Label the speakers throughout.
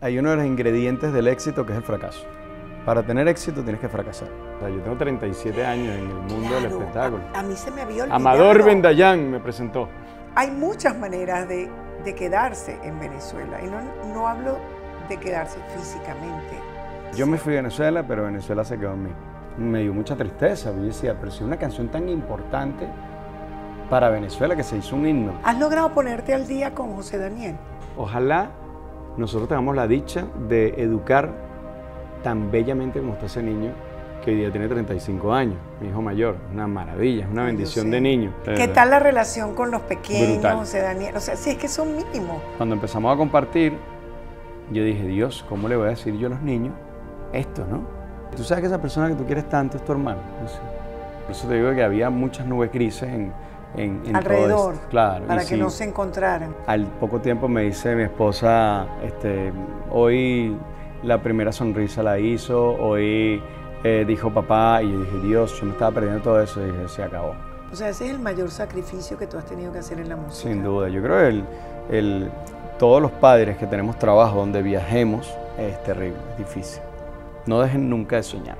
Speaker 1: hay uno de los ingredientes del éxito que es el fracaso. Para tener éxito tienes que fracasar. yo tengo 37 años en el mundo del espectáculo. A,
Speaker 2: mí se me había olvidado. Amador
Speaker 1: Bendayán me presentó.
Speaker 2: Hay muchas maneras de, quedarse en Venezuela. Y no, hablo de quedarse físicamente.
Speaker 1: Yo me fui a Venezuela, pero Venezuela se quedó en mí. Me dio mucha tristeza. Yo decía, pero si una canción tan importante para Venezuela que se hizo un himno.
Speaker 2: ¿Has logrado ponerte al día con José Daniel?
Speaker 1: Ojalá nosotros tenemos la dicha de educar tan bellamente como está ese niño que hoy día tiene 35 años, mi hijo mayor, una maravilla, es una bendición de niño. ¿Qué tal
Speaker 2: la relación con los pequeños, Daniel? O sea, si es que son mínimos.
Speaker 1: Cuando empezamos a compartir, yo dije, Dios, ¿cómo le voy a decir yo a los niños esto, no? Tú sabes que esa persona que tú quieres tanto es tu hermano. Por eso te digo que había muchas nubes grises en, alrededor, claro. para que no se encontraran. Al poco tiempo me dice mi esposa, este, hoy la primera sonrisa la hizo, hoy eh, dijo papá, y yo dije, Dios, yo me estaba perdiendo todo eso, y se acabó.
Speaker 2: O sea, ese es el mayor sacrificio que tú has tenido que hacer en la
Speaker 1: música. Sin duda, yo creo que el, el, todos los padres que tenemos trabajo donde viajemos es terrible, es difícil. No dejen nunca de soñar.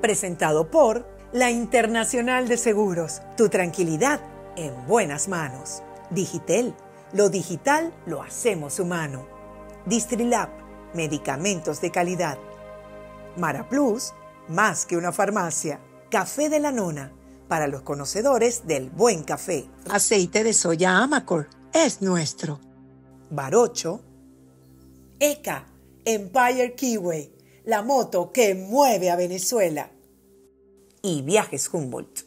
Speaker 2: Presentado por la Internacional de Seguros, tu tranquilidad en buenas manos. Digitel, lo digital lo hacemos humano. Distrilab, medicamentos de calidad. Maraplus, más que una farmacia. Café de la Nona, para los conocedores del buen café. Aceite de soya Amacor, es nuestro. Barocho. ECA, Empire Keyway, la moto que mueve a Venezuela y Viajes Humboldt.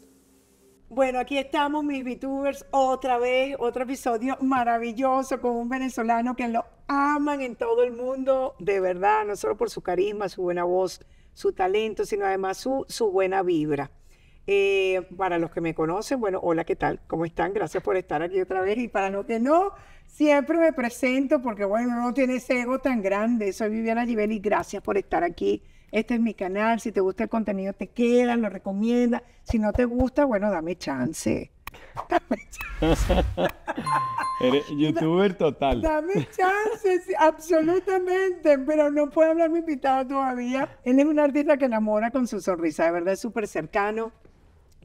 Speaker 2: Bueno, aquí estamos mis VTubers otra vez, otro episodio maravilloso con un venezolano que lo aman en todo el mundo, de verdad, no solo por su carisma, su buena voz, su talento, sino además su, su buena vibra. Eh, para los que me conocen, bueno, hola, ¿qué tal? ¿Cómo están? Gracias por estar aquí otra vez. Y para los que no, siempre me presento porque, bueno, no tiene ese ego tan grande. Soy Viviana Givelli, gracias por estar aquí este es mi canal, si te gusta el contenido te queda, lo recomienda, si no te gusta, bueno, dame chance.
Speaker 3: Dame chance.
Speaker 1: Eres youtuber total. Dame
Speaker 2: chance, absolutamente, pero no puedo hablar mi invitada todavía. Él es un artista que enamora con su sonrisa, de verdad es súper cercano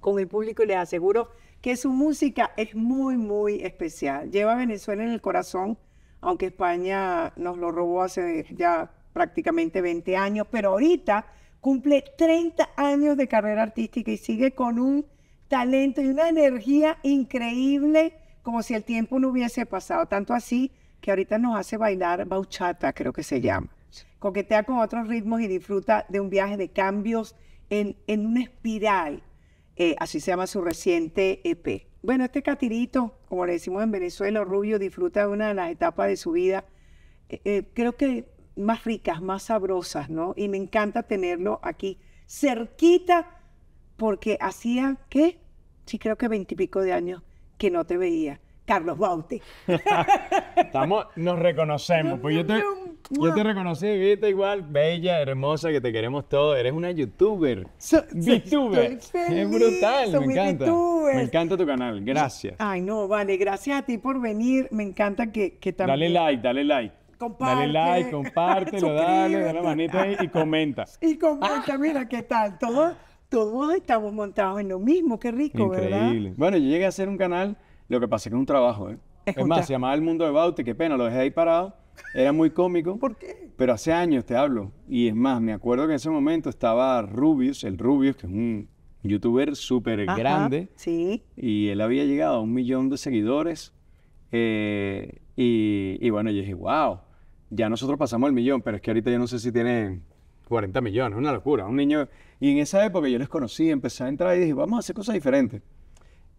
Speaker 2: con el público y les aseguro que su música es muy, muy especial. Lleva a Venezuela en el corazón, aunque España nos lo robó hace ya prácticamente 20 años, pero ahorita cumple 30 años de carrera artística y sigue con un talento y una energía increíble, como si el tiempo no hubiese pasado. Tanto así que ahorita nos hace bailar bauchata, creo que se llama. Coquetea con otros ritmos y disfruta de un viaje de cambios en, en una espiral. Eh, así se llama su reciente EP. Bueno, este catirito, como le decimos en Venezuela, Rubio, disfruta de una de las etapas de su vida. Eh, eh, creo que más ricas, más sabrosas, ¿no? Y me encanta tenerlo aquí, cerquita, porque hacía, ¿qué? Sí, creo que veintipico de años que no te veía. Carlos Bauti.
Speaker 1: Estamos, nos reconocemos. Pues yo te, yo te reconocí, viste, igual, bella, hermosa, que te queremos todo. Eres una youtuber. So, es brutal, me encanta. Me encanta tu canal, gracias.
Speaker 2: Ay, no, vale, gracias a ti por venir. Me encanta que, que también... Dale
Speaker 1: like, dale like. Dale like, compártelo, dale, dale la manita ahí y comenta.
Speaker 2: Y comenta, mira qué tal. Todos, todos estamos montados en lo mismo, qué rico, ¿verdad? Increíble.
Speaker 1: Bueno, yo llegué a hacer un canal, lo que pasa que es un trabajo, ¿eh? Es, más, se llamaba El Mundo de Baute, qué pena, lo dejé ahí parado. Era muy cómico. ¿Por qué? Pero hace años te hablo. Y es más, me acuerdo que en ese momento estaba Rubius, el Rubius, que es un youtuber súper grande. Sí. Y él había llegado a un millón de seguidores. Eh, y, y, bueno, yo dije, wow ya nosotros pasamos el millón, pero es que ahorita yo no sé si tienen 40 millones, una locura. Un niño. Y en esa época yo les conocí, empecé a entrar y dije, vamos a hacer cosas diferentes.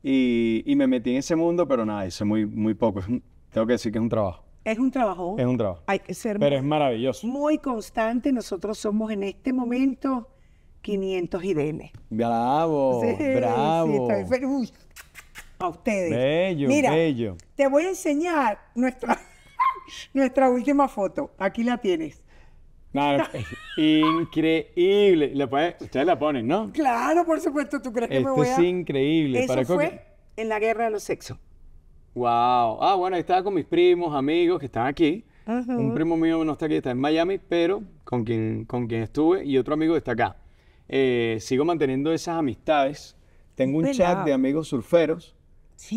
Speaker 1: Y, me metí en ese mundo, pero nada, hice muy, muy poco. tengo que decir que es un trabajo.
Speaker 2: Es un trabajo. Es un trabajo. Hay que ser. Pero
Speaker 1: es maravilloso.
Speaker 2: Muy constante. Nosotros somos en este momento 500 IDN.
Speaker 1: Bravo. bravo.
Speaker 2: a ustedes. Bello, bello. Te voy a enseñar nuestra. Nuestra última foto, aquí la tienes.
Speaker 1: increíble. Le ustedes la ponen, ¿no?
Speaker 2: Claro, por supuesto. ¿Tú crees que me voy a...? es
Speaker 1: increíble. Eso fue
Speaker 2: en la Guerra de los Sexos.
Speaker 1: Wow. Ah, bueno, estaba con mis primos, amigos que están aquí. Un primo mío no está aquí, está en Miami, pero con quien, con quien estuve y otro amigo está acá. Eh, sigo manteniendo esas amistades. Tengo un chat de amigos surferos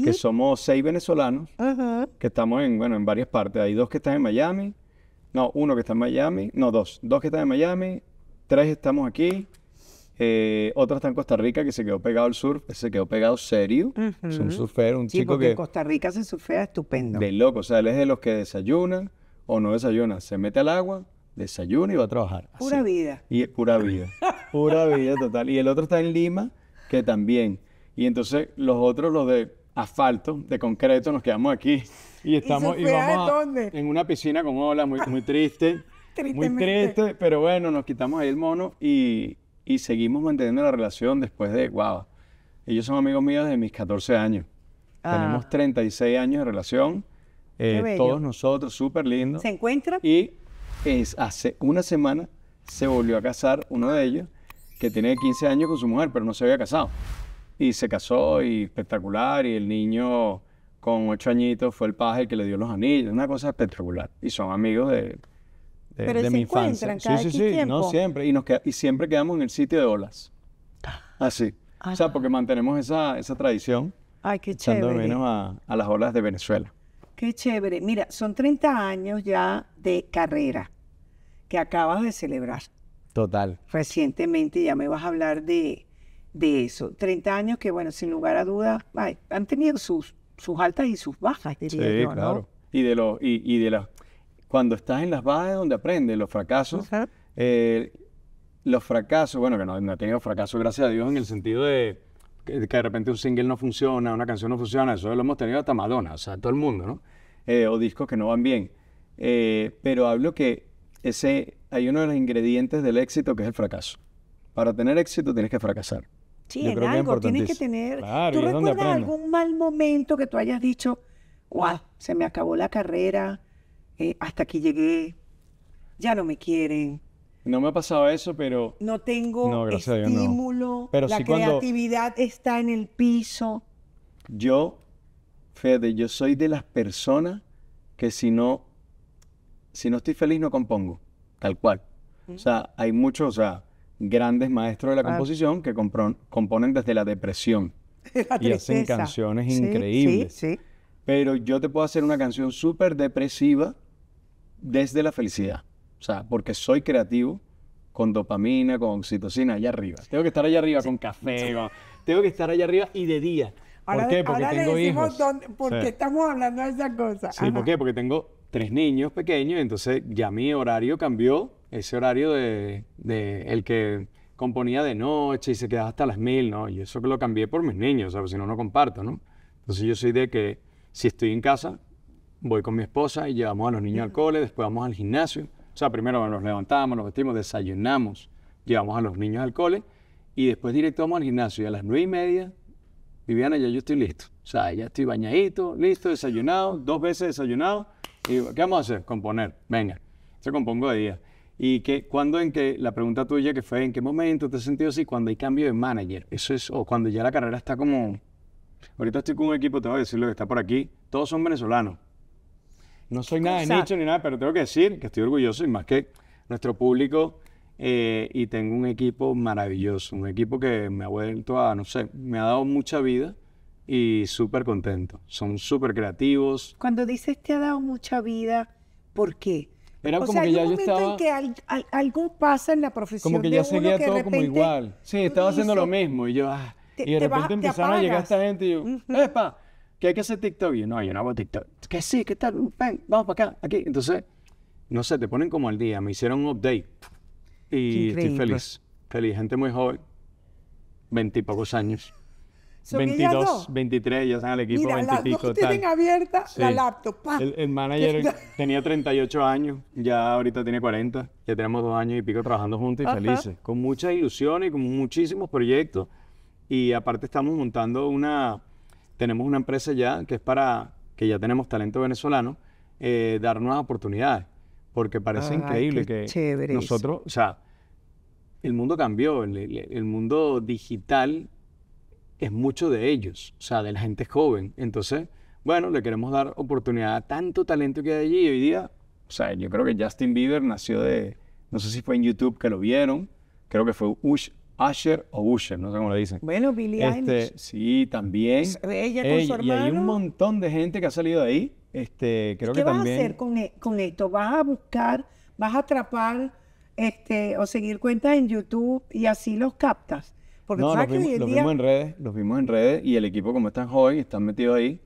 Speaker 1: que somos seis venezolanos, que estamos en, bueno, en varias partes. Hay dos que están en Miami, no, uno que está en Miami, no, dos, dos que están en Miami, tres estamos aquí, eh, otro está en Costa Rica que se quedó pegado al surf, se quedó pegado serio, es un surfero, un chico que... en Costa Rica se surfea estupendo. De loco, o sea, él es de los que desayunan o no desayunan, se mete al agua, desayuna y va a trabajar. Pura vida. Y pura vida, pura vida total. Y el otro está en Lima, que también. Y entonces los otros, los de asfalto, de concreto, nos quedamos aquí y estamos ¿Y en una piscina con olas muy, muy triste,
Speaker 2: muy triste,
Speaker 1: pero bueno, nos quitamos ahí el mono y, seguimos manteniendo la relación después de, guava ellos son amigos míos de mis 14 años. Ah. Tenemos 36 años de relación, eh, todos nosotros, súper lindo. ¿Se encuentra Y es, hace una semana se volvió a casar uno de ellos que tiene 15 años con su mujer, pero no se había casado y se casó y espectacular y el niño con ocho añitos fue el paje que le dio los anillos, una cosa espectacular. Y son amigos de, de, Pero mi infancia. sí, sí, sí, no siempre. Y, nos y siempre quedamos en el sitio de olas. Ah. Así. o sea, porque mantenemos esa, tradición.
Speaker 2: Ay, qué echando chévere. menos
Speaker 1: a, a, las olas de Venezuela.
Speaker 2: Qué chévere. Mira, son 30 años ya de carrera que acabas de celebrar. Total. Recientemente ya me vas a hablar de, de eso. 30 años que, bueno, sin lugar a dudas, han tenido sus, sus altas y sus
Speaker 1: bajas, sí, claro. Y de los, y, de las, cuando estás en las bajas es donde aprendes, los fracasos. Eh, los fracasos, bueno, que no, ha tenido fracasos, gracias a Dios, en el sentido de que, de repente un single no funciona, una canción no funciona, eso lo hemos tenido hasta Madonna, o sea, todo el mundo, ¿no? Eh, o discos que no van bien. Eh, pero hablo que ese, hay uno de los ingredientes del éxito que es el fracaso. Para tener éxito tienes que fracasar. Sí, en algo tienes que
Speaker 2: tener. ¿Tú recuerdas algún mal momento que tú hayas dicho, guau, ah. se me acabó la carrera, eh, hasta aquí llegué, ya
Speaker 1: no me quieren? No me ha pasado eso, pero. No tengo estímulo, pero la creatividad
Speaker 2: está en el piso.
Speaker 1: Yo, Fede, yo soy de las personas que si no, si no estoy feliz no compongo, tal cual. Mm. O sea, hay muchos, o grandes maestros de la ah. composición que componen desde la depresión y hacen canciones increíbles. Pero yo te puedo hacer una canción súper depresiva desde la felicidad. O sea, porque soy creativo con dopamina, con oxitocina allá arriba. Tengo que estar allá arriba con café, tengo que estar allá arriba y de día. ¿Por qué? Porque tengo hijos.
Speaker 2: porque estamos hablando de esas cosa. Sí, ¿por
Speaker 1: qué? Porque tengo tres niños pequeños, entonces ya mi horario cambió ese horario de, el que componía de noche y se quedaba hasta las mil, ¿no? Y eso que lo cambié por mis niños, ¿sabes? Pues si no, no comparto, ¿no? Entonces yo soy de que si estoy en casa, voy con mi esposa y llevamos a los niños al cole, después vamos al gimnasio. O sea, primero nos levantamos, nos vestimos, desayunamos, llevamos a los niños al cole y después directo vamos al gimnasio. Y a las nueve y media, Viviana, ya yo estoy listo. O sea, ya estoy bañadito, listo, desayunado, dos veces desayunado. Y ¿qué vamos a hacer? Componer. Venga. se compongo de día. Y que cuando en que, la pregunta tuya que fue, ¿en qué momento te has sentido así? Cuando hay cambio de manager. Eso es, o cuando ya la carrera está como... Ahorita estoy con un equipo, te voy a decir lo que está por aquí. Todos son venezolanos. No soy nada de nicho ni nada, pero tengo que decir que estoy orgulloso y más que nuestro público. Eh, y tengo un equipo maravilloso, un equipo que me ha vuelto a, no sé, me ha dado mucha vida y súper contento. Son súper creativos.
Speaker 2: Cuando dices te ha dado mucha vida, ¿por qué? Era como que ya yo estaba. que algo pasa en la profesión. Como que ya seguía todo como igual.
Speaker 1: Sí,
Speaker 3: estaba haciendo lo
Speaker 1: mismo. Y yo, ah, y de repente empezaron a llegar esta gente y yo, espa ¡epa! Que hay que hacer TikTok. Y yo, no, yo no hago TikTok. ¿Qué sí, ¿qué tal? vamos para acá, aquí. Entonces, no sé, te ponen como al día. Me hicieron un update. Y estoy feliz. Feliz, gente muy joven. Veintipocos años.
Speaker 2: 22,
Speaker 1: 23, ya están el equipo Mira, 20 las tienen
Speaker 2: abierta la laptop. El,
Speaker 1: el, manager tenía 38 años, ya ahorita tiene 40. Ya tenemos dos años y pico trabajando juntos y felices. Con muchas ilusiones y con muchísimos proyectos. Y aparte estamos montando una... Tenemos una empresa ya que es para... Que ya tenemos talento venezolano. Eh, dar nuevas oportunidades. Porque parece increíble que nosotros... O sea, el mundo cambió. el, el mundo digital es mucho de ellos, o sea, de la gente joven. Entonces, bueno, le queremos dar oportunidad a tanto talento que hay allí. Hoy día, o sea, yo creo que Justin Bieber nació de, no sé si fue en YouTube que lo vieron, creo que fue Usher o Usher, no sé cómo lo dicen. Bueno, Billy este, Sí, también. Pues, con su Y hay un montón de gente que ha salido de ahí. Este, creo ¿Qué vas a hacer
Speaker 2: con, e-, con, esto? ¿Vas a buscar, vas a atrapar este, o seguir cuentas en YouTube y así los captas? no, los, vimos, en
Speaker 1: redes, los vimos en redes y el equipo como están hoy, están metidos ahí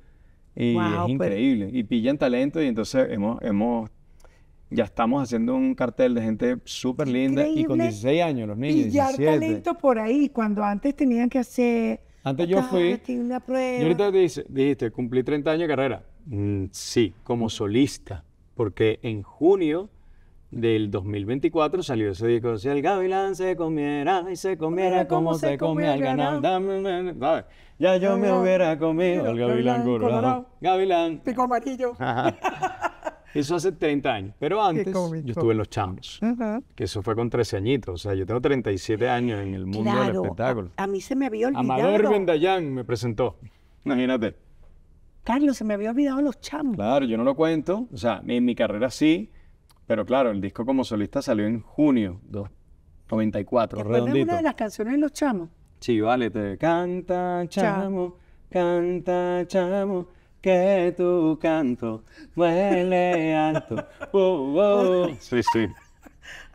Speaker 1: y es pues. increíble. Y pillan talento y entonces hemos, hemos ya estamos haciendo un cartel de gente súper linda y con 16 años los niños. Pillar talento
Speaker 2: por ahí, cuando antes tenían que hacer...
Speaker 1: Antes yo fui...
Speaker 2: Y ahorita
Speaker 1: dijiste, dijiste, cumplí 30 años de carrera. Mm, sí, como solista, porque en junio del 2024 salió ese disco. Si el gavilán se comiera y se comiera como se comía el ganado, ya yo me hubiera comido el gavilán colorado. Gavilán. Pico amarillo. Eso hace 30 años. Pero antes yo estuve en Los chamos. que eso fue con 13 añitos. O sea, yo tengo 37 años en el mundo del espectáculo.
Speaker 2: A, mí se me había olvidado. Amador
Speaker 1: Bendayán me presentó. Imagínate. Carlos, se me había olvidado Los chamos. Claro, yo no lo cuento. O sea, en mi carrera sí, pero claro, el disco como solista salió en junio de 94, y redondito. una de
Speaker 2: las canciones de los chamos.
Speaker 1: Sí,
Speaker 3: vale, te canta, chamo, canta, chamo, que tu canto huele alto. Oh, oh. Sí, sí.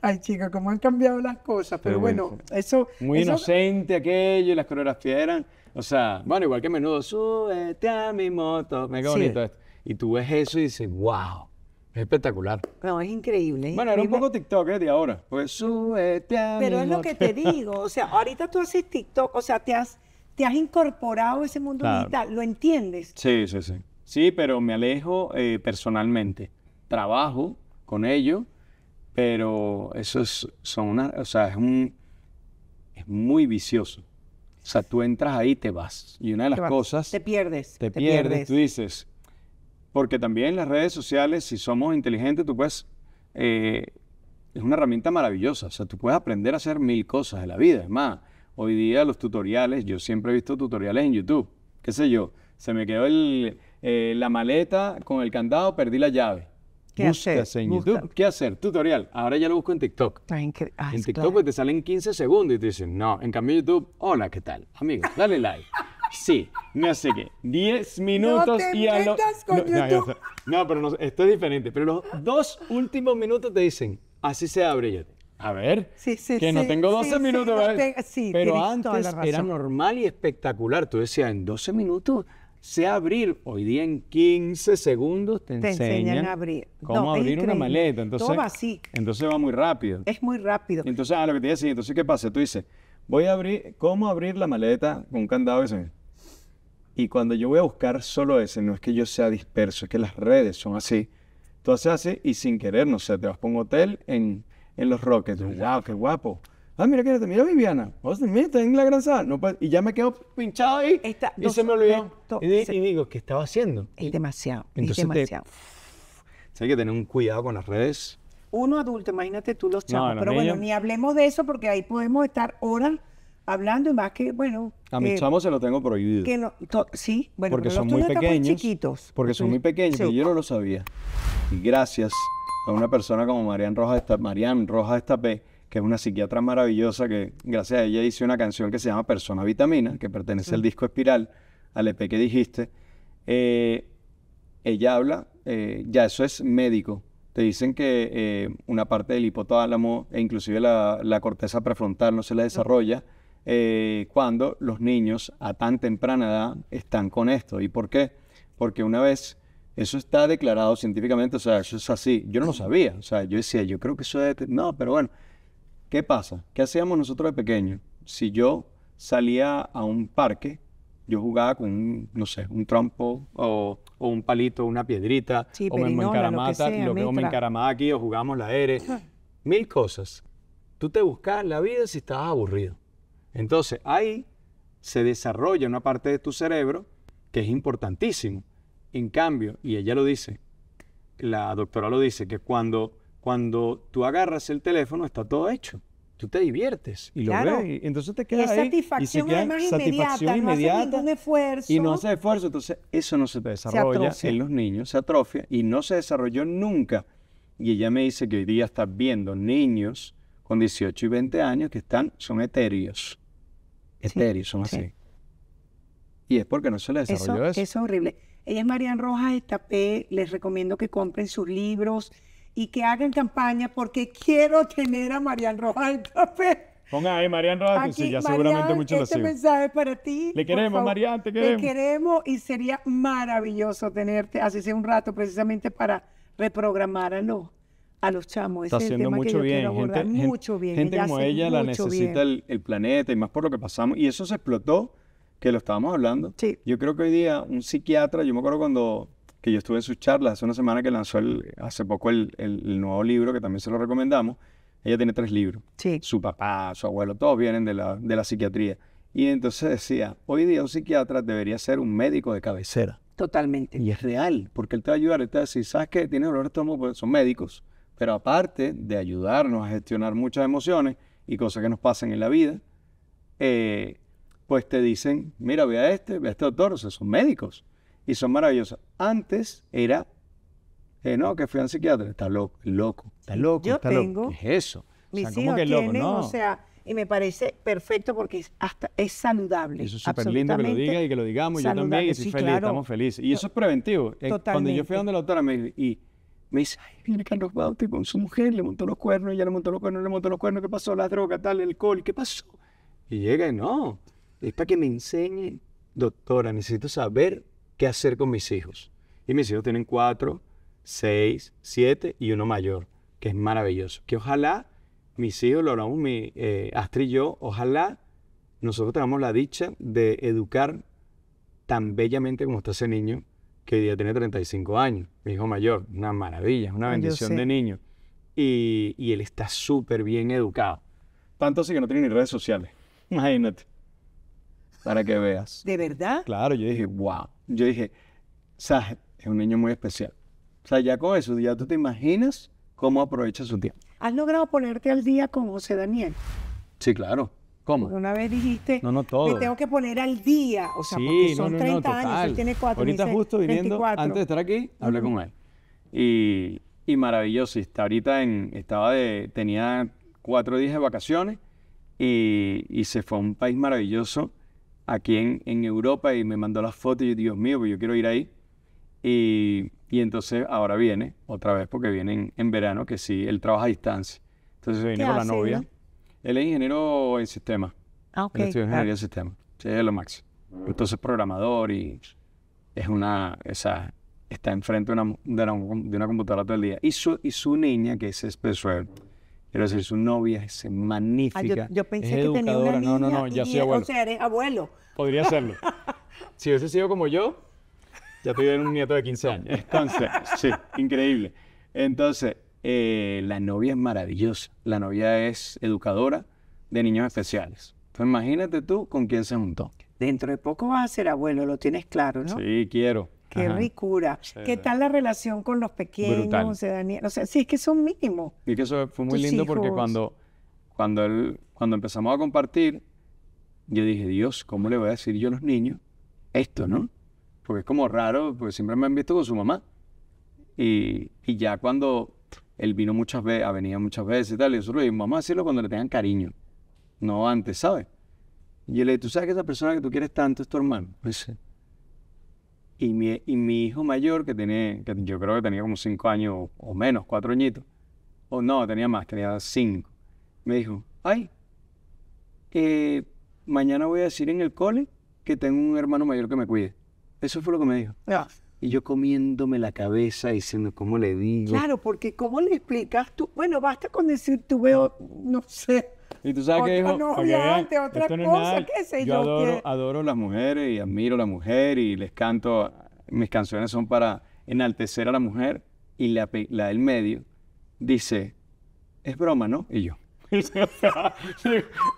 Speaker 2: Ay, chica, cómo han cambiado las cosas. Pero, bueno, eso... Muy
Speaker 3: inocente aquello
Speaker 1: y las coreografías eran... O sea, bueno, igual que menudo, súbete a mi moto. me bonito esto. Y tú ves eso y dices, wow. Es Espectacular.
Speaker 2: No, es increíble. Bueno, era un
Speaker 1: poco TikTok ¿eh? de ahora. Pues Pero es lo que te digo.
Speaker 2: O sea, ahorita tú haces TikTok, o sea, te has, te has incorporado a ese mundo digital. ¿Lo entiendes?
Speaker 1: Sí, sí, sí. Sí, pero me alejo eh, personalmente. Trabajo con ello, pero eso es, son una, o sea, es, un, es muy vicioso. O sea, tú entras ahí y te vas. Y una de las cosas... Te pierdes. Te, pierdes. pierdes. Tú dices, porque también las redes sociales, si somos inteligentes, tú puedes... Eh, es una herramienta maravillosa, o sea, tú puedes aprender a hacer mil cosas de la vida. Es más, hoy día los tutoriales, yo siempre he visto tutoriales en YouTube, qué sé yo, se me quedó eh, la maleta con el candado, perdí la llave.
Speaker 3: ¿Qué hacer? en YouTube.
Speaker 1: ¿Qué hacer? Tutorial. Ahora ya lo busco en TikTok. Ah, en ah, TikTok pues, te salen 15 segundos y te dicen, no. En cambio, YouTube, hola, ¿qué tal? Amigo, dale like. sí, no sé qué. 10 minutos y a los. no, pero esto es diferente. Pero los dos últimos minutos te dicen, así se abre yo. A ver, sí, sí, que no tengo 12 minutos. Te,
Speaker 2: pero antes era
Speaker 1: normal y espectacular. Tú decías, en 12 minutos se abrir. Hoy día en 15 segundos te, enseñan, a abrir. cómo abrir una maleta. Entonces, Todo así. Entonces va muy rápido. Es muy rápido. Entonces, a ah, lo que te decía, entonces, ¿qué pasa? Tú dices, voy a abrir, ¿cómo abrir la maleta con un candado? Y y cuando yo voy a buscar solo ese, no es que yo sea disperso, es que las redes son así. Tú haces hace y sin querer, no sé, te vas por un hotel en, en Los Roques. ¡Wow, qué guapo! Ah, mira, mira, mira Viviana. Oh, mira, está en la gran sala. y ya me quedo pinchado ahí. y se me olvidó. y, digo, ¿qué estaba haciendo? Es demasiado. es demasiado. hay que tener un cuidado con las redes. Uno adulto, imagínate
Speaker 2: tú los chavos. pero bueno, ni hablemos de eso porque ahí podemos estar horas hablando y más que, bueno... A mis eh, chamo
Speaker 1: se lo tengo prohibido. sí,
Speaker 2: bueno, porque son muy pequeños.
Speaker 1: chiquitos. Porque son muy pequeños, y yo no lo sabía. Y gracias a una persona como Marian Rojas esta, Rojas Estapé, que es una psiquiatra maravillosa que gracias a ella hice una canción que se llama Persona Vitamina, que pertenece al disco Espiral, al EP que dijiste. Eh, ella habla, eh, ya eso es médico. Te dicen que una parte del hipotálamo e inclusive la, la corteza prefrontal no se la desarrolla. Eh, cuando los niños a tan temprana edad están con esto. ¿Y por qué? Porque una vez eso está declarado científicamente, o sea, eso es así. Yo no lo sabía, o sea, yo decía, yo creo que eso es... No, pero bueno, ¿qué pasa? ¿Qué hacíamos nosotros de pequeños? Si yo salía a un parque, yo jugaba con no sé, un trompo o, un palito, una piedrita, o me encaramaba aquí, o jugamos la ere mil cosas. Tú te buscabas la vida si estabas aburrido. Entonces, ahí se desarrolla una parte de tu cerebro que es importantísimo. En cambio, y ella lo dice, la doctora lo dice, que cuando, cuando tú agarras el teléfono está todo hecho. Tú te diviertes y lo ves. entonces te queda ahí. Satisfacción y inmediata,
Speaker 2: no esfuerzo. Y no
Speaker 1: hace esfuerzo. Entonces, eso no se desarrolla en los niños, se atrofia y no se desarrolló nunca. Y ella me dice que hoy día está viendo niños con 18 y 20 años que están, son etéreos etéreos, son así. Y es porque no se le desarrolló eso. es horrible.
Speaker 2: Ella es Marian Rojas Estapé. Les recomiendo que compren sus libros y que hagan campaña porque quiero tener a Marian Rojas Estapé.
Speaker 1: Ponga ahí Marian Rojas, Aquí, sí, ya seguramente este lo un
Speaker 2: mensaje para ti. Le queremos, Marian, te queremos. Le queremos y sería maravilloso tenerte, hace un rato, precisamente para reprogramar a los a los chamos. Está haciendo mucho, bien. Gente, mucho bien. Gente, como ella la necesita
Speaker 1: el, planeta y más por lo que pasamos. Y eso se explotó, que lo estábamos hablando. Yo creo que hoy día un psiquiatra, yo me acuerdo cuando que yo estuve en sus charlas hace una semana que lanzó el, hace poco el, nuevo libro, que también se lo recomendamos. Ella tiene tres libros. Sí. Su papá, su abuelo, todos vienen de la, psiquiatría. Y entonces decía, hoy día un psiquiatra debería ser un médico de cabecera. Totalmente. Y es real, porque él te va a ayudar, él te va a decir, ¿sabes qué? Tiene dolor de estómago, pues son médicos pero aparte de ayudarnos a gestionar muchas emociones y cosas que nos pasan en la vida, eh, pues te dicen, mira, ve a este, ve a este doctor, o sea, son médicos y son maravillosos. Antes era, eh, no, que fui a un psiquiatra, está loco, loco, está loco, Yo tengo loco. ¿Qué es eso? Mis o sea, que loco? Tienen, no. O sea,
Speaker 2: y me parece perfecto porque es, hasta es saludable. Eso es súper lindo que lo diga y que lo
Speaker 1: digamos, saludable. yo también, y feliz, estamos felices. Y eso es preventivo. Totalmente. Cuando yo fui a donde la doctora me y me dice, ay, viene Carlos Bauti con su mujer, le montó los cuernos, ella le montó los cuernos, le montó los cuernos, ¿qué pasó? La droga, tal, el alcohol, ¿qué pasó? Y llega y no, es para que me enseñe, doctora, necesito saber qué hacer con mis hijos. Y mis hijos tienen cuatro, seis, siete y uno mayor, que es maravilloso. Que ojalá mis hijos, lo hablamos mi, eh, Astrid y yo, ojalá nosotros tengamos la dicha de educar tan bellamente como está ese niño, que día tiene 35 años, mi hijo mayor, una maravilla, una bendición de niño. Y, él está súper bien educado. Tanto así que no tiene ni redes sociales. Imagínate. Para que veas. ¿De verdad? Claro, yo dije, wow. Yo dije, es un niño muy especial. O sea, ya con eso, ya tú te imaginas cómo aprovecha su tiempo. ¿Has logrado ponerte al día
Speaker 2: con José Daniel?
Speaker 1: Sí, claro una vez dijiste, no, me tengo
Speaker 2: que poner al día, o sea, porque son 30 años, él tiene 4 Ahorita justo viniendo, antes de estar
Speaker 1: aquí, hablé con él. Y, y maravilloso, está ahorita en, estaba de, tenía cuatro días de vacaciones y, y se fue a un país maravilloso aquí en, en, Europa y me mandó las fotos y yo, Dios mío, pues yo quiero ir ahí. Y, y entonces ahora viene, otra vez, porque viene en, verano, que sí, él trabaja a distancia. Entonces viene con la novia. Él es ingeniero en sistema.
Speaker 3: Ah, ok. Él estudió ingeniería en
Speaker 1: sistema. Sí, es lo máximo. Entonces, programador y es una. Esa, está enfrente de una, de una, computadora todo el día. Y su, y su niña, que es especial, quiero decir, su novia es ah, magnífica. yo, pensé que tenía una niña. No, no, no, ya soy e, abuelo. O
Speaker 2: eres abuelo.
Speaker 1: Podría serlo. si hubiese sido como yo, ya tuviera un nieto de 15 años. Entonces, sí, increíble. Entonces, eh, la novia es maravillosa. La novia es educadora de niños especiales. Entonces imagínate tú con quién se juntó. Dentro de poco vas a ser abuelo, lo tienes claro, ¿no? Sí, quiero. Qué ricura.
Speaker 2: ¿Qué tal la relación con los pequeños, eh, Daniel? O sea, sí, es que son mínimos.
Speaker 1: Y que eso fue muy lindo porque cuando, cuando, él, cuando empezamos a compartir, yo dije, Dios, ¿cómo le voy a decir yo a los niños esto, no? Porque es como raro, porque siempre me han visto con su mamá. Y, y ya cuando él vino muchas veces, ha muchas veces y tal. Y nosotros le dijimos, vamos a decirlo cuando le tengan cariño, no antes, ¿sabes? Y él le dije, tú sabes que esa persona que tú quieres tanto es tu hermano. Pues y mi, hijo mayor, que, tiene, que yo creo que tenía como cinco años o, menos, cuatro añitos, o no, tenía más, tenía cinco, me dijo, ay, eh, mañana voy a decir en el cole que tengo un hermano mayor que me cuide. Eso fue lo que me dijo. Yeah y yo comiéndome la cabeza diciendo, ¿cómo le digo? Claro,
Speaker 2: porque ¿cómo le explicas tú? Bueno, basta con decir, tú veo,
Speaker 1: no sé. Y tú sabes que dijo, no, otra cosa, qué sé yo. adoro, a las mujeres y admiro a la mujer y les canto, mis canciones son para enaltecer a la mujer y la, del medio dice, es broma, ¿no? Y yo.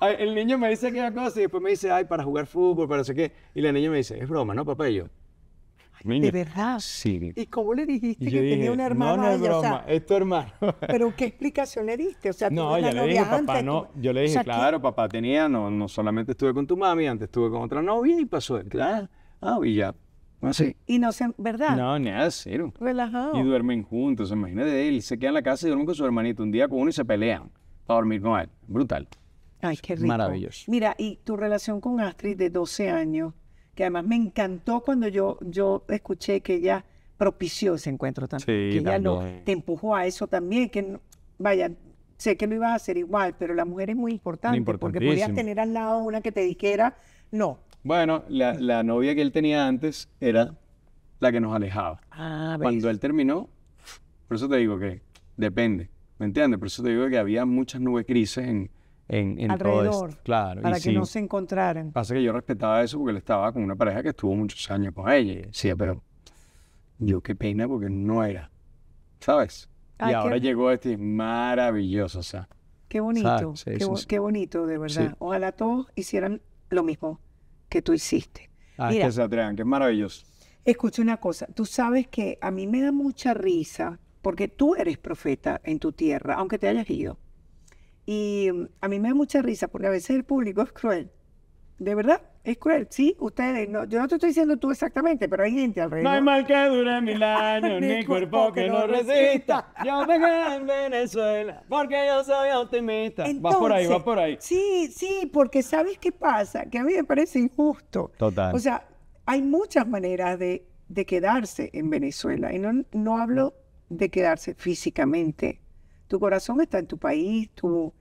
Speaker 1: el niño me dice aquella cosa y después me dice, ay, para jugar fútbol, para no sé qué. Y la niña me dice, es broma, ¿no, papá? Y yo,
Speaker 3: de verdad. Sí. ¿Y
Speaker 2: cómo le dijiste que tenía un hermano No,
Speaker 1: es tu hermano.
Speaker 2: Pero ¿qué explicación le diste? O sea,
Speaker 1: no, yo le dije, papá, no. Yo le dije, claro, papá tenía, no, no solamente estuve con tu mami, antes estuve con otra novia y pasó el claro. Ah, ah, y ya. Así. Y no sé ¿verdad? No, nada, cero.
Speaker 2: Relajado. Y
Speaker 1: duermen juntos, imagínate, él se quedan en la casa y duermen con su hermanito un día con uno y se pelean para dormir con él. Brutal. Ay, qué rico. Maravilloso.
Speaker 2: Mira, y tu relación con Astrid de 12 años, que además me encantó cuando yo, yo escuché que ella propició ese encuentro también. que ella lo, te empujó a eso también, que vaya, sé que lo ibas a hacer igual, pero la mujer es muy importante porque podías tener al lado una que te dijera, no.
Speaker 1: Bueno, la, novia que él tenía antes era la que nos alejaba.
Speaker 2: Ah, Cuando
Speaker 1: él terminó, por eso te digo que depende, ¿me entiendes? Por eso te digo que había muchas nubes grises en, en, alrededor, Claro, para que no se
Speaker 2: encontraran.
Speaker 1: Pasa que yo respetaba eso porque él estaba con una pareja que estuvo muchos años con ella. Sí, pero yo qué pena porque no era, ¿sabes? y ahora llegó este maravilloso, sea.
Speaker 2: Qué bonito, qué, bonito, de verdad. Ojalá todos hicieran lo mismo
Speaker 1: que tú hiciste. Ah, Mira, que se atrevan, que es maravilloso.
Speaker 2: Escucha una cosa, tú sabes que a mí me da mucha risa porque tú eres profeta en tu tierra, aunque te hayas ido. Y mm, a mí me da mucha risa porque a veces el público es cruel. De verdad, es cruel. Sí, ustedes, no, yo no te estoy diciendo tú exactamente, pero hay gente alrededor. No hay
Speaker 3: mal que dure mil
Speaker 2: años, ni, cuerpo que, no resista.
Speaker 3: yo me quedo en Venezuela porque yo soy optimista. va por ahí, vas por ahí. Sí, sí,
Speaker 2: porque ¿sabes qué pasa? Que a mí me parece injusto. Total. O sea, hay muchas maneras de, quedarse en Venezuela. Y no, no hablo de quedarse físicamente tu corazón está en tu país, tu,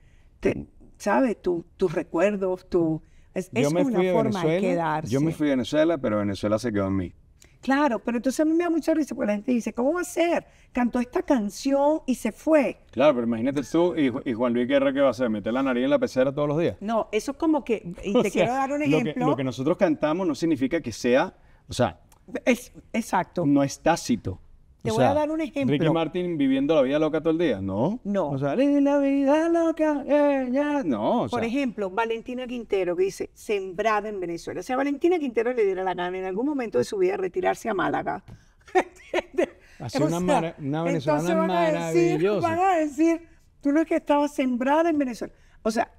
Speaker 2: ¿sabes? Tu, tus recuerdos, tu... Es, una forma de quedarse. Yo me fui
Speaker 1: a Venezuela, pero Venezuela se quedó en mí.
Speaker 2: Claro, pero entonces a mí me da mucha risa porque la gente dice, ¿cómo va a ser? Cantó esta canción y se fue.
Speaker 1: Claro, pero imagínate tú y, y Juan Luis Guerra, ¿qué va a hacer? ¿Meter la nariz en la pecera todos los días?
Speaker 2: No, eso es como que, y te quiero dar un ejemplo. Lo que,
Speaker 1: nosotros cantamos no significa que sea, o sea... Es, exacto. No es tácito.
Speaker 3: Te voy a dar un ejemplo. Ricky
Speaker 1: Martin viviendo la vida loca todo el día, ¿no?
Speaker 3: No. O sea, la vida
Speaker 2: loca, eh, no. Por ejemplo, Valentina Quintero que dice, sembrada en Venezuela. O sea, Valentina Quintero le diera la gana en algún momento de su vida retirarse a Málaga. Hace una, una venezolana van a decir, van a decir, tú no es que estabas sembrada en Venezuela. O sea,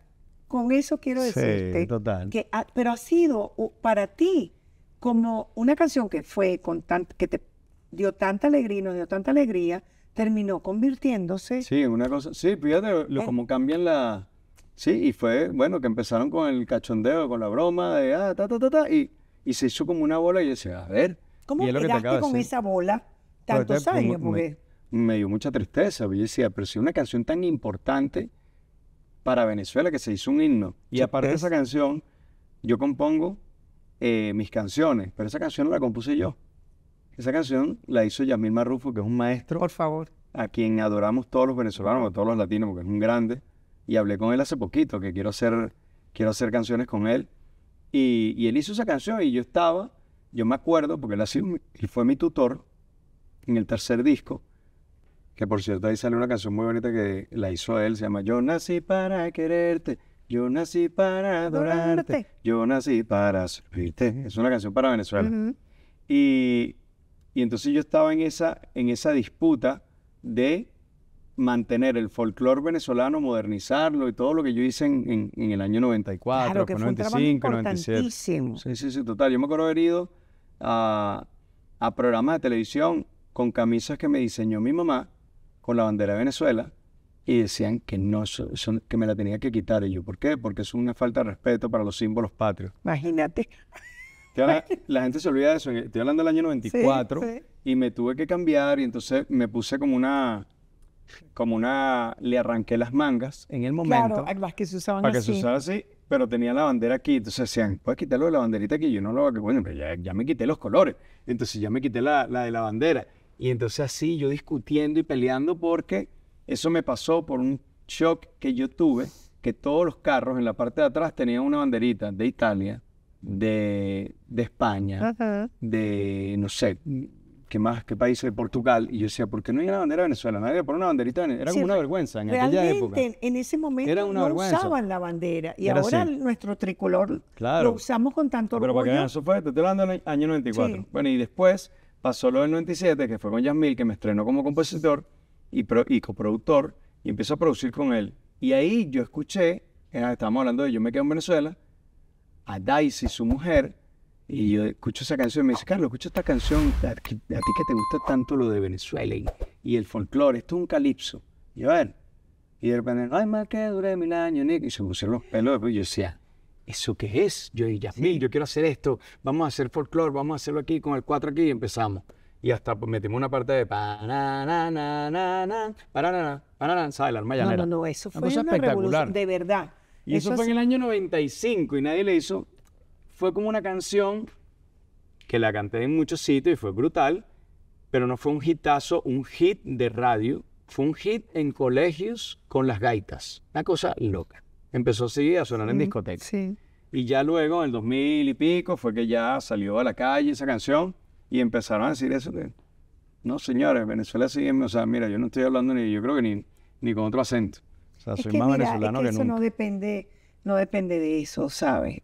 Speaker 2: con eso quiero decirte sí, total. que, pero ha sido para ti como una canción que fue con tanto... que te dio tanta alegría, nos dio tanta alegría, terminó convirtiéndose.
Speaker 1: Sí, una cosa. Sí, fíjate lo, como cambian la. Sí, y fue, bueno, que empezaron con el cachondeo, con la broma de ah, ta, ta, ta, ta, y, y se hizo como una bola y yo decía, a ver. ¿Cómo con esa bola tantos años? Me, me, dio mucha tristeza, yo decía, pero si una canción tan importante para Venezuela que se hizo un himno. Y aparte de esa canción, yo compongo eh, mis canciones, pero esa canción la compuse yo. Esa canción la hizo Yamil Marrufo, que es un maestro. Por favor. A quien adoramos todos los venezolanos, todos los latinos, porque es un grande. Y hablé con él hace poquito, que quiero hacer, quiero hacer canciones con él. Y, él hizo esa canción y yo estaba, yo me acuerdo, porque él, fue mi tutor en el tercer disco. Que por cierto, ahí sale una canción muy bonita que la hizo él, se llama Yo nací para quererte. Yo nací para adorarte. Yo nací para servirte. Es una canción para Venezuela. Y y entonces yo estaba en esa, en esa disputa de mantener el folclore venezolano, modernizarlo y todo lo que yo hice en, en, el año 94, 95, 97. Sí, sí, sí, total. Yo me acuerdo haber ido a, a, programas de televisión con camisas que me diseñó mi mamá con la bandera de Venezuela y decían que no son, que me la tenía que quitar. Y yo, ¿por qué? Porque es una falta de respeto para los símbolos patrios. Imagínate la gente se olvida de eso. Estoy hablando del año 94 y me tuve que cambiar y entonces me puse como una, como una, le arranqué las mangas en el momento. Claro, que se usaban así. que se usara así, pero tenía la bandera aquí. Entonces decían, puedes quitarlo de la banderita aquí. Yo no lo, bueno, ya, me quité los colores. Entonces ya me quité la, la de la bandera. Y entonces así yo discutiendo y peleando porque eso me pasó por un shock que yo tuve, que todos los carros en la parte de atrás tenían una banderita de Italia de, España, de, no sé, ¿qué más? ¿Qué país? De Portugal. Y yo decía, ¿por qué no hay una bandera Venezuela Nadie por una banderita. Era como una vergüenza en aquella época.
Speaker 2: en ese momento usaban la bandera. Y ahora nuestro tricolor lo usamos con tanto
Speaker 1: orgullo. Pero para que vean, eso fue, te estoy hablando año 94. Bueno, y después pasó lo del 97, que fue con Yasmil, que me estrenó como compositor y, y coproductor, y empecé a producir con él. Y ahí yo escuché, eh, estamos hablando de Yo me quedo en Venezuela, a y su mujer, y yo escucho esa canción y me dice, Carlos, escucha esta canción, a, ti que te gusta tanto lo de Venezuela y, el folclore, esto es un calipso. Y a ver, y de repente, ay, más que duré mil años, Nick, y se pusieron los pelos, y yo decía, ¿eso qué es? Yo dije, Yasmín, yo quiero hacer esto, vamos a hacer folclore, vamos a hacerlo aquí, con el 4 aquí, y empezamos. Y hasta pues, metimos una parte de na, para na, ¿sabes? La arma No, no, no, eso fue una, revolución, espectacular. de verdad. Y eso, fue en el año 95 y nadie le hizo. Fue como una canción que la canté en muchos sitios y fue brutal, pero no fue un hitazo, un hit de radio. Fue un hit en colegios con las gaitas. Una cosa loca. Empezó así a sonar en discotecas. Y ya luego, en el 2000 y pico, fue que ya salió a la calle esa canción y empezaron a decir eso. no, señores, Venezuela sigue, o sea, mira, yo no estoy hablando ni, yo creo que ni, ni con otro acento. O sea, soy más venezolano que, eso no
Speaker 2: depende, no depende de eso, ¿sabes?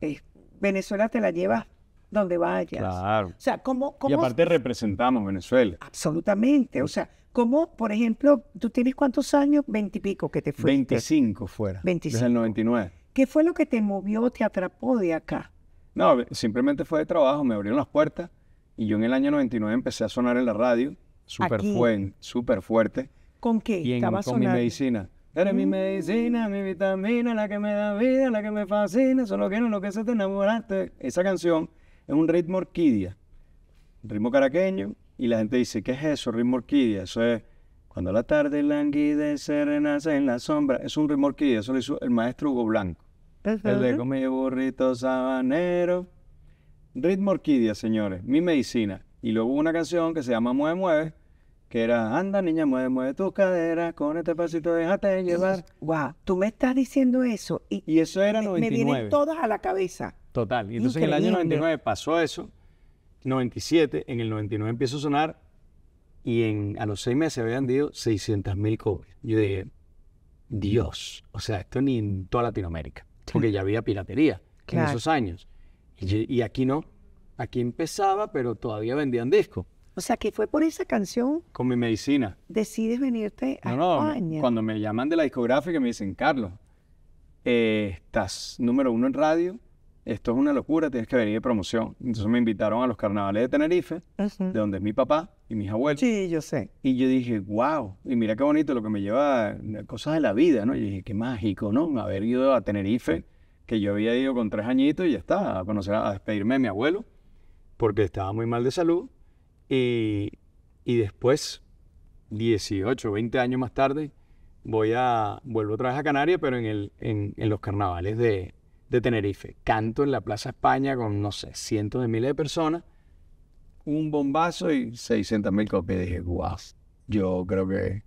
Speaker 2: Venezuela te la llevas donde vayas. Claro. O sea, ¿cómo, cómo... Y aparte
Speaker 1: representamos Venezuela. Absolutamente.
Speaker 2: O sea, ¿cómo, por ejemplo, tú tienes cuántos años? Veintipico que te fuiste. Veinticinco
Speaker 1: fuera. Veinticinco. Desde el 99.
Speaker 2: ¿Qué fue lo que te movió, te atrapó de acá?
Speaker 1: No, simplemente fue de trabajo. Me abrieron las puertas y yo en el año 99 empecé a sonar en la radio. Súper fuerte. fuerte.
Speaker 3: ¿Con qué? Y en, Estaba con mi medicina. Eres mi mm. medicina, mi vitamina, la que me da vida, la que me fascina. Solo quiero lo que se te enamoraste. Esa
Speaker 1: canción es un ritmo orquídea, ritmo caraqueño. Y la gente dice, ¿qué es eso, ritmo orquídea? Eso es cuando la tarde languidece, renace en la sombra. Es un ritmo orquídea, eso lo hizo el maestro Hugo Blanco.
Speaker 3: El de con
Speaker 1: mi burrito sabanero. Ritmo orquídea, señores, mi medicina. Y luego hubo una canción que se llama Mueve Mueve,
Speaker 3: que era, anda niña, mueve, mueve tu cadera, con este pasito déjate llevar. Guau, tú me estás diciendo eso. Y, eso era 99. Me vienen todas a la cabeza.
Speaker 1: Total, y entonces en el año 99 pasó eso, 97, en el 99 empiezo a sonar, y en, a los seis meses habían vendido 600 mil copias. Yo dije, Dios, o sea, esto ni en toda Latinoamérica, porque ya había piratería en esos años. Y, y aquí no, aquí empezaba, pero todavía vendían discos. O sea, que fue por esa canción. Con mi medicina. Decides venirte a no, no, España. Cuando me llaman de la discográfica me dicen, Carlos, eh, estás número uno en radio, esto es una locura, tienes que venir de promoción. Entonces me invitaron a los carnavales de Tenerife, de donde es mi papá y mis abuelos. Sí, yo sé. Y yo dije, wow, y mira qué bonito lo que me lleva cosas de la vida, ¿no? Y dije, qué mágico, ¿no? Haber ido a Tenerife, que yo había ido con tres añitos y ya está, a conocer, a despedirme de mi abuelo, porque estaba muy mal de salud y, y después, 18, 20 años más tarde, voy a, vuelvo otra vez a Canarias, pero en, el, en, en los carnavales de, Tenerife. Canto en la Plaza España con, no sé, cientos de miles de personas. Un bombazo y 600 mil copias. Dije, guau, yo creo que...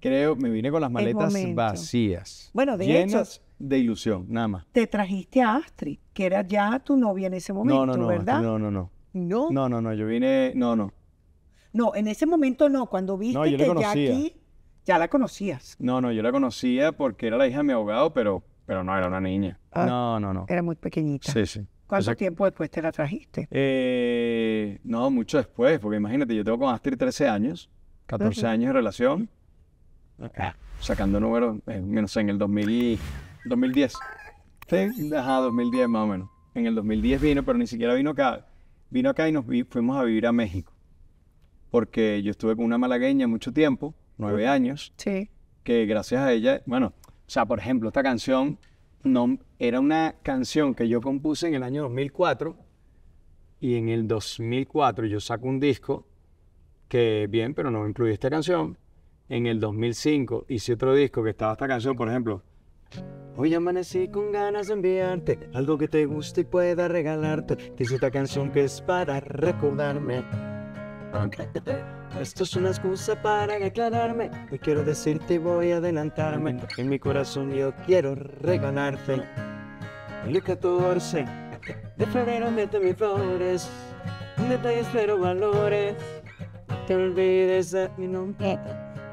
Speaker 1: Creo, me vine con las maletas vacías. Bueno, de llenas de ilusión, nada más.
Speaker 2: Te trajiste a Astrid, que era ya tu novia en ese momento, ¿verdad? No,
Speaker 1: no, no. ¿No? No, no, yo vine, no, no.
Speaker 2: No, en ese momento no, cuando viste que que ya la conocías.
Speaker 1: No, no, yo la conocía porque era la hija de mi abogado, pero, pero no, era una niña. Ah, no, no, no. Era muy pequeñita. Sí, sí. ¿Cuánto tiempo después te la trajiste? Eh, no, mucho después, porque imagínate, yo tengo con Astrid 13 años,
Speaker 3: 14 años
Speaker 1: de relación, sacando números, menos eh, en el 2010. ajá, 2010 más o menos. En el 2010 vino, pero ni siquiera vino acá vino acá y nos fuimos a vivir a México. Porque yo estuve con una malagueña mucho tiempo, nueve años. Sí. Que gracias a ella, bueno, o sea, por ejemplo, esta canción no, era una canción que yo compuse en el año 2004 y en el 2004 yo saco un disco que bien, pero no incluí esta canción. En el 2005 hice otro disco que estaba esta canción, por ejemplo.
Speaker 3: Hoy amanecí con ganas de enviarte algo que te guste y pueda regalarte. Te hice esta canción que es para recordarme. Esto es una excusa para aclararme. Hoy quiero decirte y voy a adelantarme. En mi corazón yo quiero regalarte. El 14 de febrero mete mis flores. Detalles pero valores. Te olvides de mi nombre. Eh.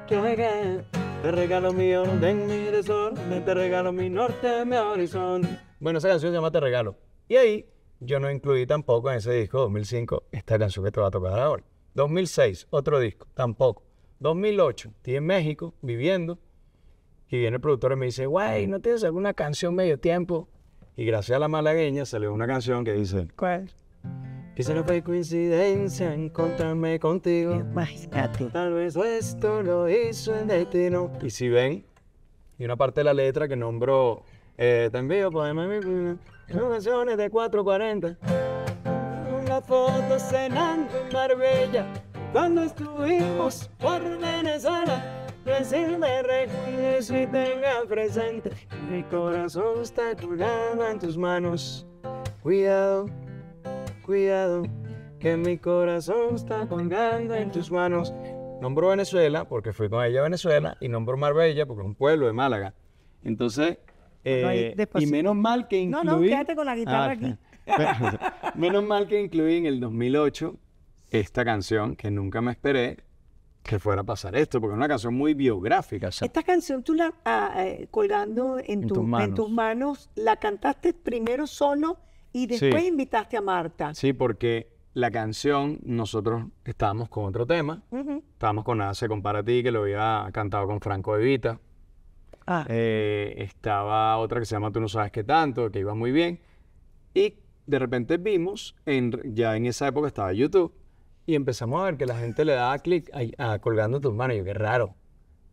Speaker 3: Que haga. Te regalo mi orden, mi desorden, te regalo mi norte, mi horizonte. Bueno, esa canción se llama Te Regalo. Y ahí yo no incluí
Speaker 1: tampoco en ese disco 2005 esta canción que te va a tocar ahora. 2006, otro disco, tampoco. 2008, estoy en México viviendo. Y viene el productor y me dice, guay, ¿no
Speaker 3: tienes alguna canción medio tiempo?
Speaker 1: Y gracias a la malagueña salió una canción que dice...
Speaker 3: ¿Cuál? Quizá no fue coincidencia encontrarme contigo. Tal vez esto lo hizo el destino.
Speaker 1: Y si ven, y una parte de la letra que
Speaker 3: nombró eh, Te envío poemas pues, canciones de 440. Una foto cenando en Marbella. Cuando estuvimos por Venezuela decirme recuerdo y tenga presente. Mi corazón está colgado en tus manos. Cuidado cuidado, que mi corazón está colgando en tus manos.
Speaker 1: Nombró Venezuela porque fui con ella a Venezuela y nombró Marbella porque es un pueblo de Málaga. Entonces, eh, y menos mal que incluí... No, no, quédate con la guitarra ah, aquí. menos mal que incluí en el 2008 esta canción que nunca me esperé que fuera a pasar esto, porque es una canción muy biográfica. Esta
Speaker 2: canción tú la ah, eh, colgando en, tus manos, ¿la cantaste primero solo y después invitaste a Marta.
Speaker 1: Sí, porque la canción, nosotros estábamos con otro tema. Estábamos con Nada se compara a ti, que lo había cantado con Franco Evita. Ah. Eh, estaba otra que se llama Tú no sabes qué tanto, que iba muy bien. Y de repente vimos, en, ya en esa época estaba YouTube, y empezamos a ver que la gente le daba clic colgando tus manos. Y yo, qué raro.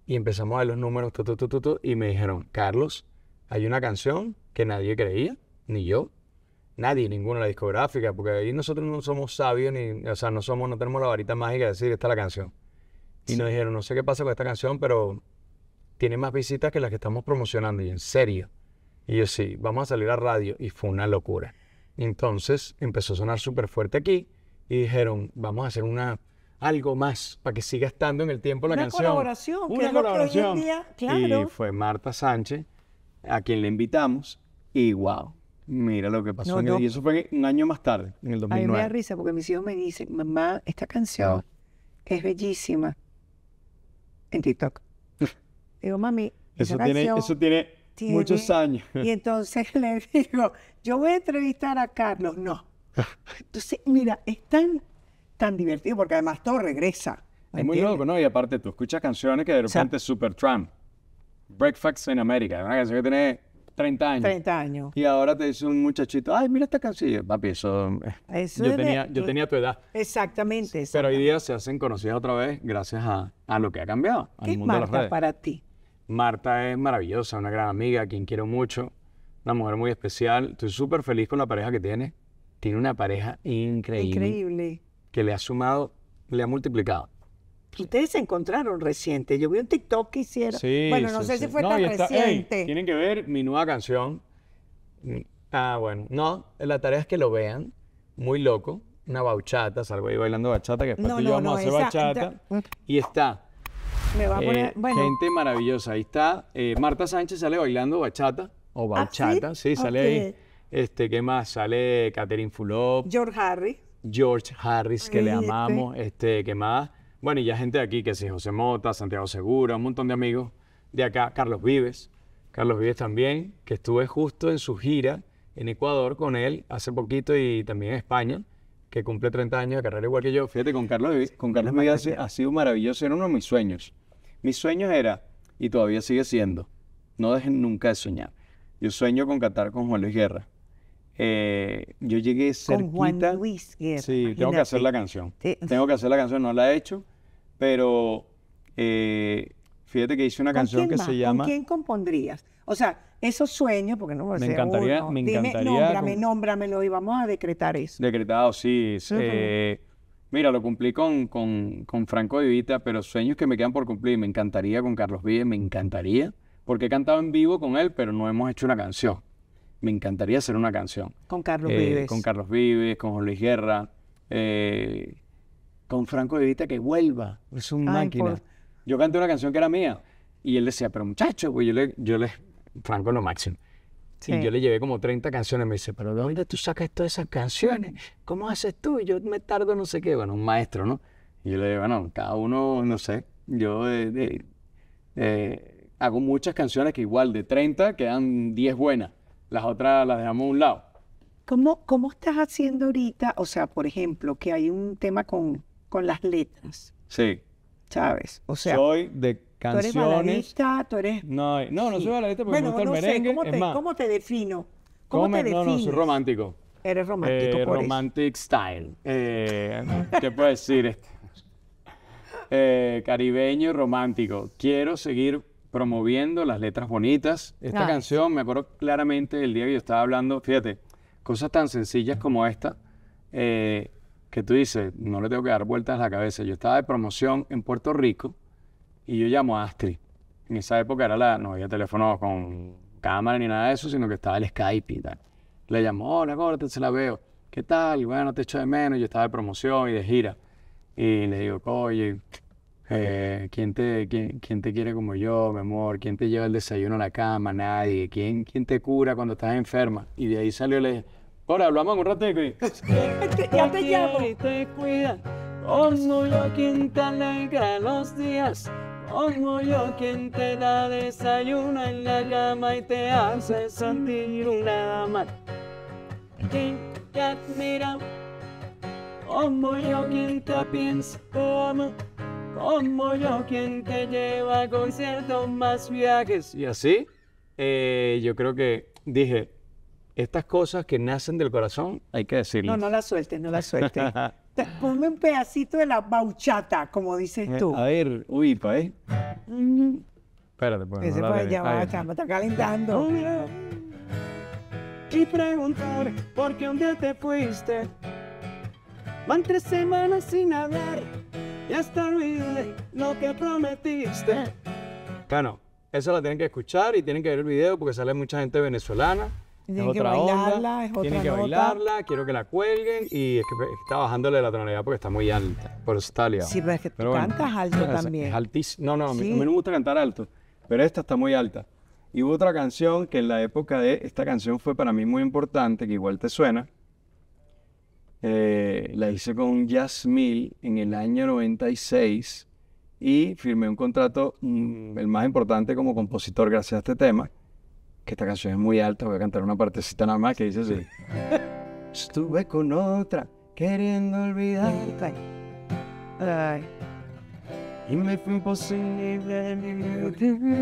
Speaker 1: Y empezamos a ver los números, tu, tu, tu, y me dijeron, Carlos, hay una canción que nadie creía, ni yo, Nadie, ninguna la discográfica, porque ahí nosotros no somos sabios, ni, o sea, no somos, no tenemos la varita mágica de decir, esta es la canción. Y nos dijeron, no sé qué pasa con esta canción, pero tiene más visitas que las que estamos promocionando, y en serio. Y yo, sí, vamos a salir a radio, y fue una locura. entonces empezó a sonar súper fuerte aquí, y dijeron, vamos a hacer una algo más para que siga estando en el tiempo la una canción. Colaboración, una colaboración. Y fue Marta Sánchez a quien le invitamos y wow, Mira lo que pasó. en el, Y eso fue un año más tarde, en el 2009. A mí
Speaker 2: me da risa porque mis hijos me dicen, mamá, esta canción es bellísima en TikTok. digo, mami, eso tiene, eso tiene, muchos años. Y entonces le digo, yo voy a entrevistar a Carlos. No. Entonces, mira, es tan, tan divertido porque además todo regresa.
Speaker 1: Es muy loco, ¿no? Y aparte, tú escuchas canciones que de repente es Super Trump, Breakfast in America, una canción que tiene 30 años. 30 años. Y ahora te dice un muchachito, ay, mira esta canción. Papi, eso. eso yo, tenía, yo tenía tu edad. Exactamente, Pero hoy día se hacen conocidas otra vez gracias a, lo que ha cambiado.
Speaker 3: es Marta para
Speaker 1: ti? Marta es maravillosa, una gran amiga, a quien quiero mucho. Una mujer muy especial. Estoy súper feliz con la pareja que tiene. Tiene una pareja increíble.
Speaker 3: Increíble.
Speaker 1: Que le ha sumado, le ha multiplicado ustedes se encontraron reciente. Yo vi un TikTok que hicieron. Sí, bueno, no sé si fue tan reciente. tienen que ver mi nueva canción. Mm, ah, bueno. No, la tarea es que lo vean. Muy loco. Una bachata. Salgo ahí bailando bachata, que después no, no, yo vamos a hacer bachata. y está.
Speaker 3: Me va a poner, eh, bueno. Gente
Speaker 1: maravillosa. Ahí está. Eh, Marta Sánchez sale bailando bachata. O ah, bachata. sí, sale ahí. Este, ¿qué más? Sale Catherine Fulop. George Harris. George Harris, que le este. amamos. Este, ¿qué más? Bueno, y ya gente de aquí, que es José Mota, Santiago Segura, un montón de amigos de acá, Carlos Vives, Carlos Vives también, que estuve justo en su gira en Ecuador con él hace poquito y también en España, que cumple 30 años de carrera igual que yo. Fíjate, con Carlos, con Carlos ha sido maravilloso, era uno de mis sueños. Mis sueños era, y todavía sigue siendo, no dejen nunca de soñar. Yo sueño con cantar con Juan Luis Guerra. Eh, yo llegué cerquita. Con Juan Luis Guerra. Sí, tengo que hacer la canción. Tengo que hacer la canción, no la he hecho pero eh, fíjate que hice una canción que se llama... ¿Con quién
Speaker 2: compondrías? O sea, esos sueños, porque no me sé, encantaría, oh, me encantaría. nómbrame, nómbramelo y vamos a decretar eso.
Speaker 1: Decretado, sí. Eh, mira, lo cumplí con, Franco Divita, pero sueños que me quedan por cumplir. Me encantaría con Carlos Vives, me encantaría, porque he cantado en vivo con él, pero no hemos hecho una canción. Me encantaría hacer una canción. Con Carlos eh, Vives. Con Carlos Vives, con Luis Guerra con Franco De Vita que vuelva. Es un máquina. Yo canté una canción que era mía y él decía, pero muchacho, pues yo le, yo le Franco lo máximo. Y yo le llevé como 30 canciones. Me dice, pero ¿dónde tú sacas todas esas canciones? ¿Cómo haces tú? Y yo me tardo no sé qué. Bueno, un maestro, ¿no? Y yo le digo, bueno, cada uno, no sé. Yo eh, eh, hago muchas canciones que igual de 30 quedan 10 buenas. Las otras las dejamos a un lado. ¿Cómo, ¿Cómo estás haciendo ahorita?
Speaker 2: O sea, por ejemplo, que hay un tema con con las letras.
Speaker 1: Sí. ¿Sabes? O sea, soy de canciones. Tú eres baladista, tú eres. No, no,
Speaker 3: no soy baladista porque me gusta no el merengue.
Speaker 2: ¿cómo, es te, más, ¿cómo te defino?
Speaker 1: ¿Cómo te defino? No, no, soy romántico.
Speaker 2: Eres romántico. Eh, romantic
Speaker 1: style. Eh, ¿Qué puedo decir? Eh, caribeño romántico. Quiero seguir promoviendo las letras bonitas. Esta canción, me acuerdo claramente el día que yo estaba hablando, fíjate, cosas tan sencillas como esta. Eh, que tú dices, no le tengo que dar vueltas a la cabeza. Yo estaba de promoción en Puerto Rico y yo llamo a Astrid. En esa época era la, no había teléfono con cámara ni nada de eso, sino que estaba el Skype y tal. Le llamó, hola, corte se la veo. ¿Qué tal? Bueno, te echo de menos. Yo estaba de promoción y de gira. Y le digo, oye, eh, ¿quién, te, quién, te quiere como yo, mi amor? ¿Quién te lleva el desayuno a la cama? Nadie. ¿Quién, quién te cura cuando estás enferma? Y de ahí salió el Ahora hablamos un rato de este,
Speaker 3: ya te llamo. Y te cuida, como yo quien te alegra los días, como yo quien te da desayuno en la cama y te hace sentir una dama. Quien te admira, como yo quien te piensa, como, como yo quien te lleva a conciertos más viajes. Y así, eh,
Speaker 1: yo creo que dije estas cosas que nacen del corazón, hay que decirlo. No, no la sueltes, no la sueltes.
Speaker 2: Ponme un pedacito de la bauchata, como dices eh, tú.
Speaker 1: A ver, uy, pa' eh. Espérate, pues. Ese no ya va, chamba,
Speaker 3: está calentando. Y preguntar por qué un día te fuiste. Van tres semanas sin hablar. Ya está olvidé lo que prometiste.
Speaker 1: Claro, eso la tienen que escuchar y tienen que ver el video porque sale mucha gente venezolana. Tienen que bailarla, quiero que la cuelguen y es que está bajándole la tonalidad porque está muy alta, por eso está liado. Sí, pero es que cantas alto también. Es altísimo. No, no, a, mí, no me gusta cantar alto, pero esta está muy alta. Y hubo otra canción que en la época de esta canción fue para mí muy importante, que igual te suena. Eh, la hice con Jasmine en el año 96 y firmé un contrato, mm, el más importante como compositor gracias a este tema que esta canción es muy alta, voy a cantar una partecita nada más que dice así. Estuve con otra
Speaker 3: queriendo olvidarte. Ay. Y me fue imposible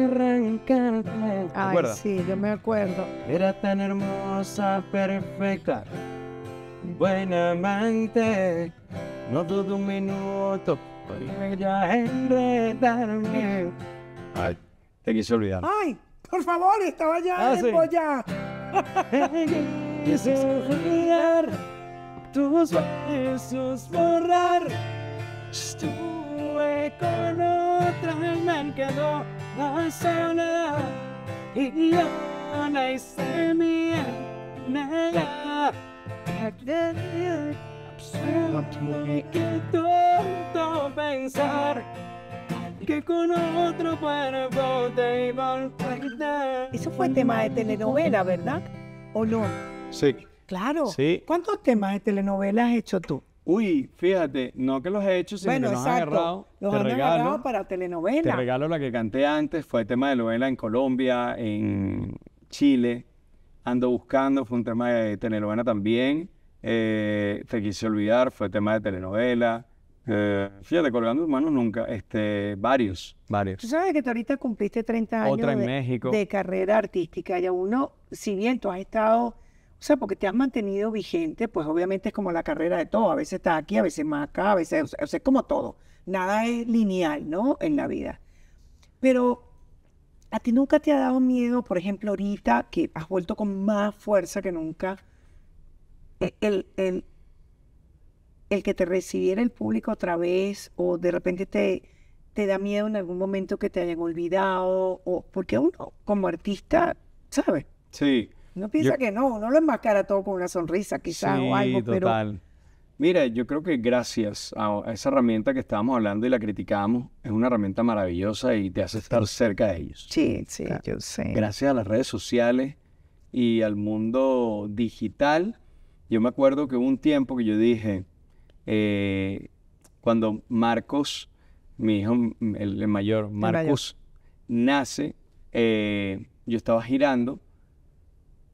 Speaker 3: arrancarte. Ay, sí, yo me acuerdo. Era tan hermosa, perfecta, buena amante. No dudo un minuto para ya enredarme. Ay, te quise olvidar. Ay. Por favor, estaba ya ah, sí. ya. Quise olvidar tus besos borrar. Estuve con otra y me quedó la soledad. Y yo no hice mía. Nada. Absurdo y qué tonto pensar que con Eso fue tema de
Speaker 2: telenovela, ¿verdad? ¿O no? Sí. Claro. Sí. ¿Cuántos temas de telenovela
Speaker 1: has hecho tú? Uy, fíjate, no que los he hecho, sino que los han agarrado.
Speaker 2: para telenovela. Te
Speaker 1: regalo la que canté antes, fue tema de novela en Colombia, en Chile. Ando buscando, fue un tema de telenovela también. Eh, te quise olvidar, fue tema de telenovela. Eh, fíjate, colgando manos nunca, este, varios, varios. Tú
Speaker 2: sabes que tú ahorita cumpliste 30 años en de, carrera artística Ya uno, si bien tú has estado, o sea, porque te has mantenido vigente, pues obviamente es como la carrera de todo, a veces estás aquí, a veces más acá, a veces, o sea, es como todo, nada es lineal, ¿no? En la vida. Pero a ti nunca te ha dado miedo, por ejemplo, ahorita que has vuelto con más fuerza que nunca, e, el, el el que te recibiera el público otra vez o de repente te, te da miedo en algún momento que te hayan olvidado o porque uno como artista, ¿sabes? Sí. No piensa que no, uno lo enmascara todo con una sonrisa quizás o algo, total.
Speaker 1: Mira, yo creo que gracias a esa herramienta que estábamos hablando y la criticamos es una herramienta maravillosa y te hace estar cerca de ellos. Sí,
Speaker 2: sí, yo sé. Gracias
Speaker 1: a las redes sociales y al mundo digital, yo me acuerdo que hubo un tiempo que yo dije, eh, cuando Marcos, mi hijo, el, mayor, Marcos, nace, eh, yo estaba girando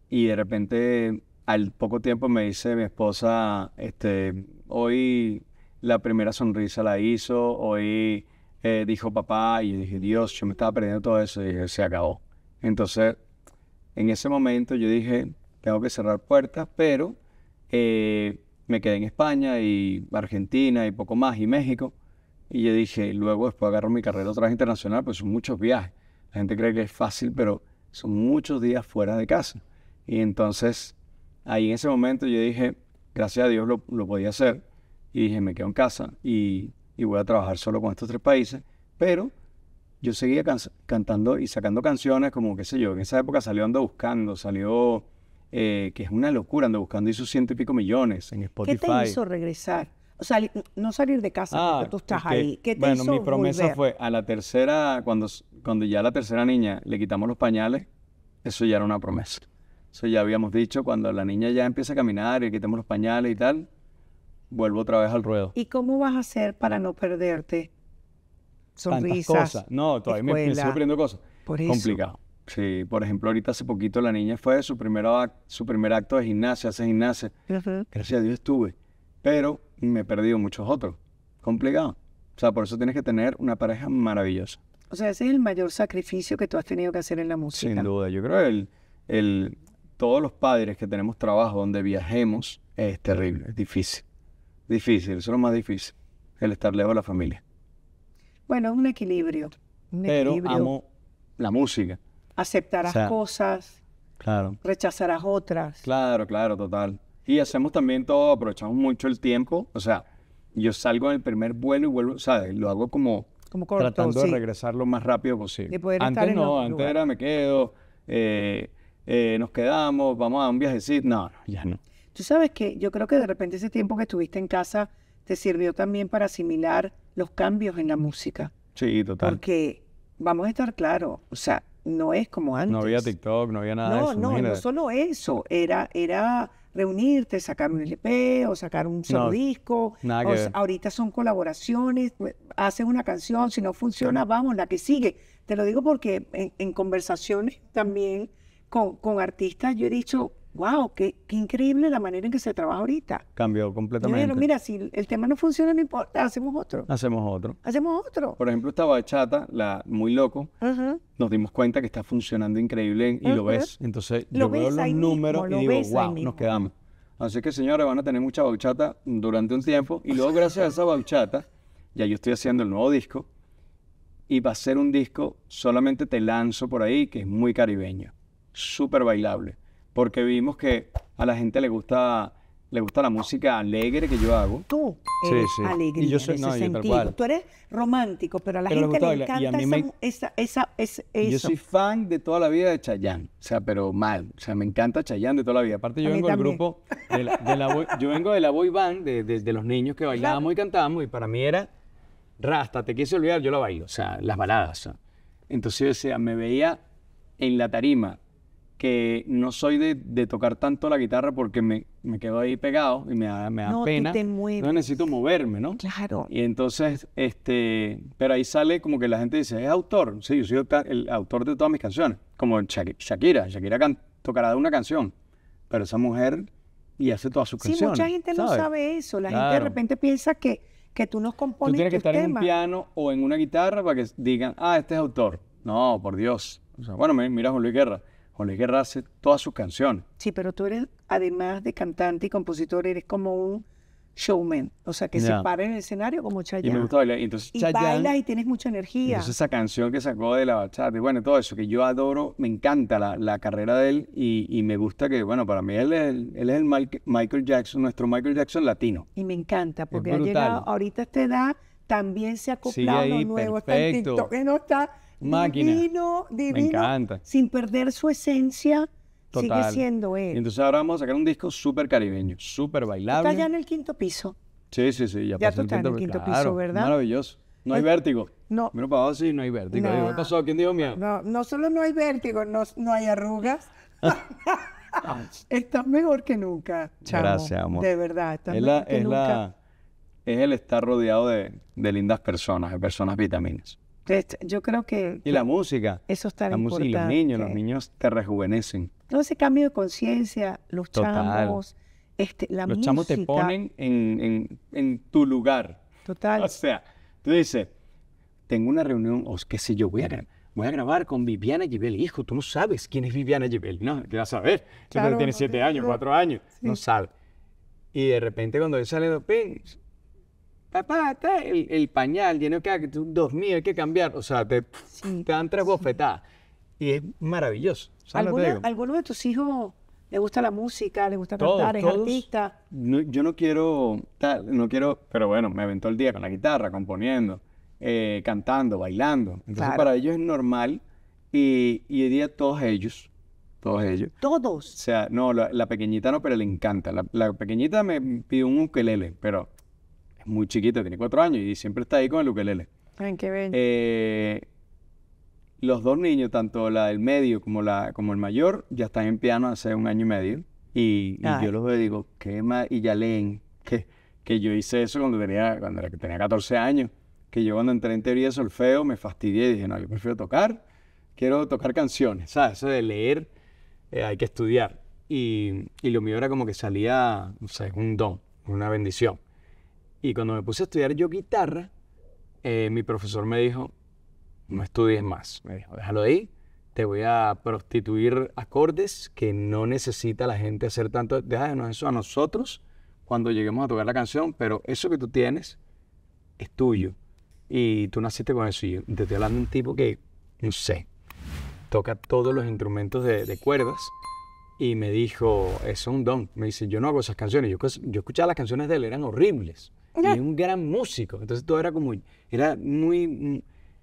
Speaker 1: y de repente al poco tiempo me dice mi esposa, este, hoy la primera sonrisa la hizo, hoy eh, dijo papá, y yo dije, Dios, yo me estaba perdiendo todo eso, y se acabó. Entonces, en ese momento yo dije, tengo que cerrar puertas, pero me quedé en España y Argentina y poco más y México. Y yo dije, luego después agarro mi carrera otra vez internacional, pues son muchos viajes. La gente cree que es fácil, pero son muchos días fuera de casa. Y entonces, ahí en ese momento yo dije, gracias a Dios lo, podía hacer. Y dije, me quedo en casa y, voy a trabajar solo con estos tres países. Pero yo seguía cantando y sacando canciones, como qué sé yo, en esa época salió Ando Buscando, salió eh, que es una locura, ando buscando sus ciento y pico millones en Spotify. ¿Qué te hizo
Speaker 2: regresar? O sea, no salir de casa, ah, porque tú estás ahí. ¿Qué te bueno, mi promesa
Speaker 1: fue a la tercera, cuando, cuando ya a la tercera niña le quitamos los pañales, eso ya era una promesa. Eso ya habíamos dicho, cuando la niña ya empieza a caminar y le quitamos los pañales y tal, vuelvo otra vez al ruedo.
Speaker 2: ¿Y cómo vas a hacer para no perderte? Sonrisas.
Speaker 1: No, todavía me, estoy sigo cosas. Por Complicado. Sí, por ejemplo, ahorita hace poquito la niña fue su, su primer acto de gimnasia, hace gimnasia.
Speaker 2: Gracias
Speaker 1: a Dios estuve, pero me he perdido muchos otros. Complicado. O sea, por eso tienes que tener una pareja maravillosa.
Speaker 2: O sea, ese es el mayor sacrificio que tú has tenido que hacer en la música. Sin
Speaker 1: duda, yo creo que el, todos los padres que tenemos trabajo donde viajemos es terrible, es difícil. Difícil, eso es lo más difícil, el estar lejos de la familia.
Speaker 2: Bueno, es un equilibrio. Pero amo
Speaker 1: la música
Speaker 2: aceptarás cosas, claro. rechazarás otras.
Speaker 1: Claro, claro, total. Y hacemos también todo, aprovechamos mucho el tiempo. O sea, yo salgo en el primer vuelo y vuelvo, ¿sabes? Lo hago como,
Speaker 3: como corto, tratando de
Speaker 1: regresar lo más rápido posible. De poder antes no, antes era me quedo, eh, eh, nos quedamos, vamos a un viajecito. No,
Speaker 3: ya no.
Speaker 2: Tú sabes que yo creo que de repente ese tiempo que estuviste en casa te sirvió también para asimilar los cambios en la música. Sí, total. Porque vamos a estar claro, o sea, no es como antes. No había
Speaker 1: TikTok, no había nada
Speaker 2: no, No, no, solo eso. Era, era reunirte, sacar un LP o sacar un solo disco. ahorita son colaboraciones, pues, haces una canción, si no funciona, vamos, la que sigue. Te lo digo porque en, en conversaciones también con, con artistas yo he dicho, wow, qué, increíble la manera en que se trabaja ahorita.
Speaker 1: Cambió completamente. mira,
Speaker 2: si el tema no funciona, no importa, hacemos otro.
Speaker 1: Hacemos otro.
Speaker 2: Hacemos otro. Por
Speaker 1: ejemplo, esta bachata, la Muy Loco, nos dimos cuenta que está funcionando increíble y lo ves. Entonces, yo veo los números y digo, wow, nos quedamos. Así que, señores, van a tener mucha bachata durante un tiempo y luego, gracias a esa bachata, ya yo estoy haciendo el nuevo disco y va a ser un disco, solamente te lanzo por ahí, que es muy caribeño, súper bailable porque vimos que a la gente le gusta le gusta la música alegre que yo hago.
Speaker 2: Tú sí, alegre y en Tú eres romántico, pero a la gente le encanta
Speaker 1: esa, esa, eso. Yo soy fan de toda la vida de Chayanne, o sea, pero mal. O sea, me encanta Chayanne de toda la vida. Aparte yo vengo del grupo, yo vengo de la boy band, de, los niños que bailábamos y cantábamos, y para mí era, rasta, te quise olvidar, yo la bailo, o sea, las baladas. Entonces, o sea, me veía en la tarima que no soy de, tocar tanto la guitarra porque me, quedo ahí pegado y me da, me da no, pena. no necesito moverme, ¿no? Claro. Y entonces, este, pero ahí sale como que la gente dice, es autor. Sí, yo soy el autor de todas mis canciones. Como Shakira. Shakira tocará una canción, pero esa mujer y hace todas sus canciones. Sí, mucha gente no sabe
Speaker 2: eso. La gente de repente piensa que, que tú nos compones. tienes que estar en un piano
Speaker 1: o en una guitarra para que digan, ah, este es autor. No, por Dios. bueno, mira a Juan Guerra Oleg Guerra hace todas sus canciones.
Speaker 2: Sí, pero tú eres, además de cantante y compositor, eres como un
Speaker 1: showman. O sea, que se para
Speaker 2: en el escenario como Chayanne. Y me gusta bailar. Entonces, y bailas y tienes mucha energía. Entonces
Speaker 1: esa canción que sacó de la bachata y bueno, todo eso que yo adoro, me encanta la, carrera de él y, me gusta que, bueno, para mí él es, el, Michael Jackson, nuestro Michael Jackson latino.
Speaker 2: Y me encanta porque ha llegado ahorita a esta edad, también se ha acoplado ahí, nuevo, está en TikTok, no está
Speaker 3: Máquina. Divino,
Speaker 2: divino. Me encanta. Sin perder su esencia.
Speaker 1: Sigue siendo él. entonces ahora vamos a sacar un disco súper caribeño, súper bailable. Está ya en
Speaker 2: el quinto piso.
Speaker 1: Sí, sí, sí. Ya, ya pasó el en el quinto piso, ¿verdad? Maravilloso. No hay vértigo. No. Mira para abajo sí, no hay vértigo. ¿Qué pasó? ¿Quién dijo miedo?
Speaker 2: No, no solo no hay vértigo, no, no hay arrugas.
Speaker 3: estás mejor que nunca, chamo. Gracias, amor. De verdad, estás es mejor que es nunca.
Speaker 1: es el estar rodeado de, de lindas personas, de personas vitaminas.
Speaker 2: Yo creo que... Y la
Speaker 1: música. Eso está la Música y los niños, los niños te rejuvenecen.
Speaker 2: Todo ese cambio de conciencia,
Speaker 1: los Total. chamos,
Speaker 2: este, la música. Los chamos te ponen
Speaker 1: en, tu lugar. Total. O sea, tú dices, tengo una reunión, o qué sé yo, voy a, voy a grabar con Viviana el Hijo, tú no sabes quién es Viviana Givel. No, te saber a ver. tiene siete años, cuatro años. No sabe. Y de repente cuando él sale, papá, está el, pañal lleno de dos mil, hay que cambiar. O sea, te, dan tres bofetadas. Y es maravilloso. ¿Alguno,
Speaker 2: de tus hijos le gusta la música, le gusta cantar, es artista?
Speaker 1: yo no quiero, no quiero, pero bueno, me aventó el día con la guitarra, componiendo, eh, cantando, bailando. Entonces para ellos es normal y, y hoy día todos ellos, todos ellos. Todos. O sea, no, la, pequeñita no, pero le encanta. La, pequeñita me pidió un ukelele, pero muy chiquita, tiene cuatro años y siempre está ahí con el ukelele. Ay, qué bello. Eh, los dos niños, tanto la del medio como, la, como el mayor, ya están en piano hace un año y medio. Y, yo los veo y digo, qué más, y ya leen, que, que yo hice eso cuando tenía, cuando tenía 14 años, que yo cuando entré en teoría de solfeo me fastidié y dije, no, yo prefiero tocar, quiero tocar canciones, ¿sabes? Eso de leer, eh, hay que estudiar. Y, y, lo mío era como que salía, no sé, un don, una bendición. Y cuando me puse a estudiar yo guitarra, eh, mi profesor me dijo, no estudies más. Me dijo, déjalo ahí, te voy a prostituir acordes que no necesita la gente hacer tanto. Déjanos eso a nosotros cuando lleguemos a tocar la canción, pero eso que tú tienes es tuyo. Y tú naciste con eso. Y yo te estoy hablando de un tipo que, no sé, toca todos los instrumentos de, cuerdas. Y me dijo, eso es un don. Me dice, yo no hago esas canciones. Yo, pues, yo escuchaba las canciones de él, eran horribles y un gran músico. Entonces todo era como, era muy,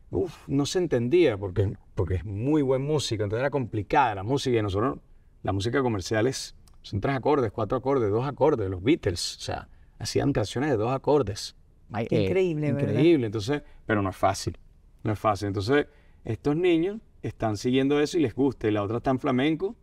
Speaker 1: uff no se entendía porque, porque es muy buen músico. Entonces era complicada la música y nosotros, la música comercial es, son tres acordes, cuatro acordes, dos acordes, los Beatles, o sea, hacían canciones de dos acordes. Eh, increíble, Increíble, entonces, pero no es fácil, no es fácil. Entonces, estos niños están siguiendo eso y les gusta. Y la otra está en flamenco,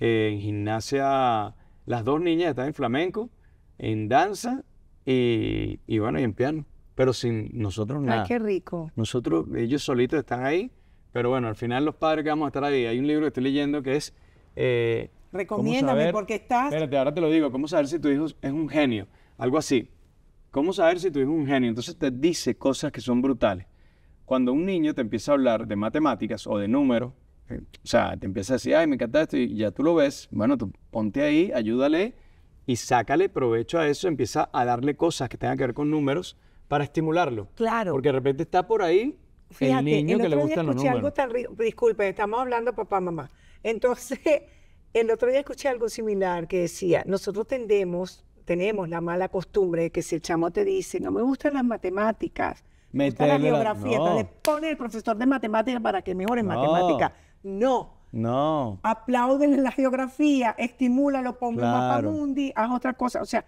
Speaker 1: eh, en gimnasia, las dos niñas están en flamenco, en danza y, y bueno, y en piano. Pero sin nosotros nada. Ay, qué rico. Nosotros, ellos solitos están ahí, pero bueno, al final los padres que vamos a estar ahí, hay un libro que estoy leyendo que es... Eh, Recomiéndame, porque estás... Espérate, ahora te lo digo, ¿cómo saber si tu hijo es un genio? Algo así. ¿Cómo saber si tu hijo es un genio? Entonces te dice cosas que son brutales. Cuando un niño te empieza a hablar de matemáticas o de números, eh, o sea, te empieza a decir, ay, me encanta esto, y ya tú lo ves, bueno, tú ponte ahí, ayúdale y sácale provecho a eso, empieza a darle cosas que tengan que ver con números para estimularlo. Claro. Porque de repente está por ahí el niño que le gustan los números.
Speaker 2: Algo estamos hablando papá, mamá. Entonces, el otro día escuché algo similar que decía, nosotros tendemos, tenemos la mala costumbre de que si el chamo te dice, no me gustan las matemáticas,
Speaker 1: me gusta la biografía
Speaker 2: pone el profesor de matemáticas para que mejore en no. matemáticas. No
Speaker 1: no.
Speaker 2: Apláudele la geografía, estimúlalo, ponga claro. un mapa mundi, haz otra cosa. O sea,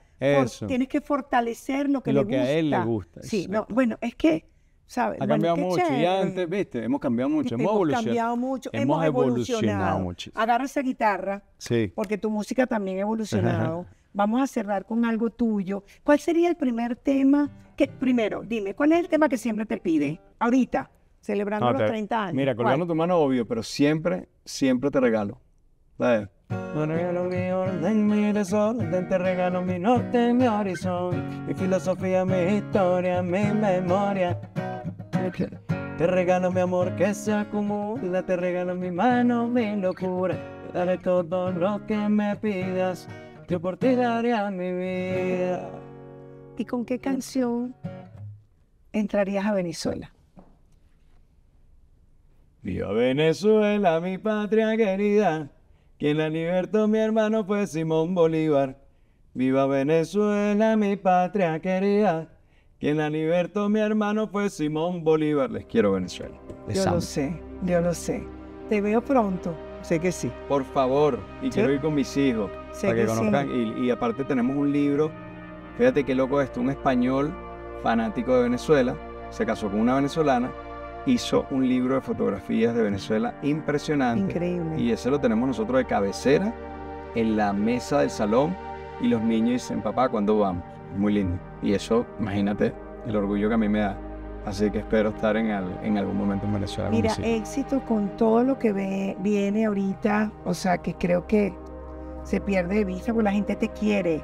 Speaker 2: tienes que fortalecer lo que le gusta. a él le gusta. Sí, bueno, es que, ¿sabes? Ha cambiado mucho. Ya antes,
Speaker 1: viste, hemos cambiado mucho. Hemos, cambiado Hemos, evolucionado. muchísimo.
Speaker 2: Agarra esa guitarra. Sí. Porque tu música también ha evolucionado. Vamos a cerrar con algo tuyo. ¿Cuál sería el primer tema? Que, primero, dime, ¿cuál es el tema que siempre te pide? Ahorita. Celebrando
Speaker 1: ah, los 30 años. Mira, colgando tu mano, obvio, pero siempre, siempre te regalo. ver.
Speaker 3: Te regalo mi orden, mi desorden, te regalo mi norte, mi horizonte, mi filosofía, mi historia, mi memoria. Te regalo mi amor que se acumula, te regalo mi mano, mi locura. Dale todo lo que me pidas, yo por ti daría mi vida.
Speaker 2: ¿Y con qué canción entrarías a Venezuela?
Speaker 3: Viva Venezuela, mi patria querida. Quien la libertó mi hermano fue Simón Bolívar. Viva Venezuela, mi patria querida. Quien la libertó mi hermano fue Simón Bolívar. Les quiero Venezuela. yo lo sé, yo lo sé. Te veo pronto. Sé que sí. Por favor,
Speaker 1: y quiero ir con mis hijos sé que, Sí. Y, y aparte tenemos un libro. Fíjate qué loco esto, un español fanático de Venezuela, se casó con una venezolana hizo un libro de fotografías de Venezuela impresionante. Increíble. Y ese lo tenemos nosotros de cabecera en la mesa del salón y los niños dicen, papá, cuando vamos? Muy lindo. Y eso, imagínate, el orgullo que a mí me da. Así que espero estar en, en algún momento en Venezuela. Mira,
Speaker 2: éxito con todo lo que viene ahorita. O sea, que creo que se pierde de vista porque la gente te quiere.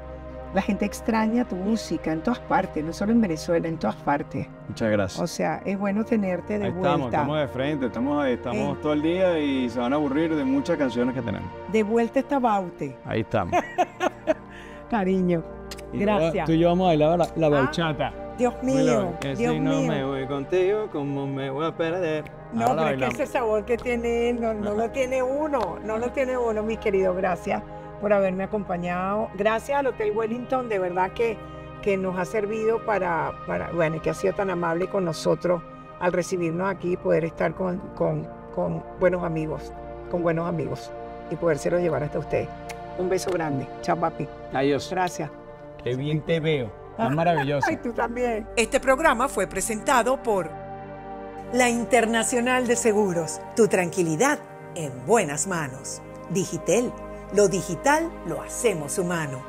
Speaker 2: La gente extraña tu música en todas partes, no solo en Venezuela, en todas partes.
Speaker 1: Muchas gracias. O sea,
Speaker 2: es bueno tenerte de vuelta. Estamos, estamos
Speaker 1: de frente, estamos ahí, estamos eh. todo el día y se van a aburrir de muchas canciones que tenemos.
Speaker 2: De vuelta está Baute.
Speaker 3: Ahí estamos.
Speaker 2: Cariño,
Speaker 3: gracias. Tú y yo vamos a bailar la, ah, bauchata.
Speaker 2: Dios mío, si no me
Speaker 3: voy contigo, ¿cómo me voy a perder? No, es que ese
Speaker 2: sabor que tiene no lo tiene uno, no lo tiene uno, mis queridos, gracias por haberme acompañado. Gracias al Hotel Wellington, de verdad que, que nos ha servido para, para, bueno, que ha sido tan amable con nosotros al recibirnos aquí y poder estar con, con, buenos amigos, con buenos amigos y podérselo llevar hasta ustedes. Un beso grande. Chao, papi. Adiós. Gracias.
Speaker 1: Qué bien te veo. Es
Speaker 2: maravilloso. Ay, tú también. Este programa fue presentado por la Internacional de Seguros. Tu tranquilidad en buenas manos. Digitel lo digital lo hacemos humano.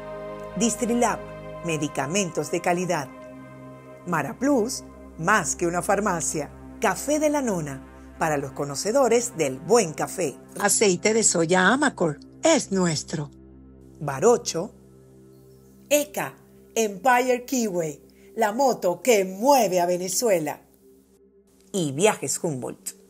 Speaker 2: Distrilab, medicamentos de calidad. MaraPlus, más que una farmacia. Café de la Nona, para los conocedores del buen café. Aceite de soya Amacor, es nuestro. Barocho. ECA, Empire Kiwi, la moto que mueve a Venezuela. Y Viajes Humboldt.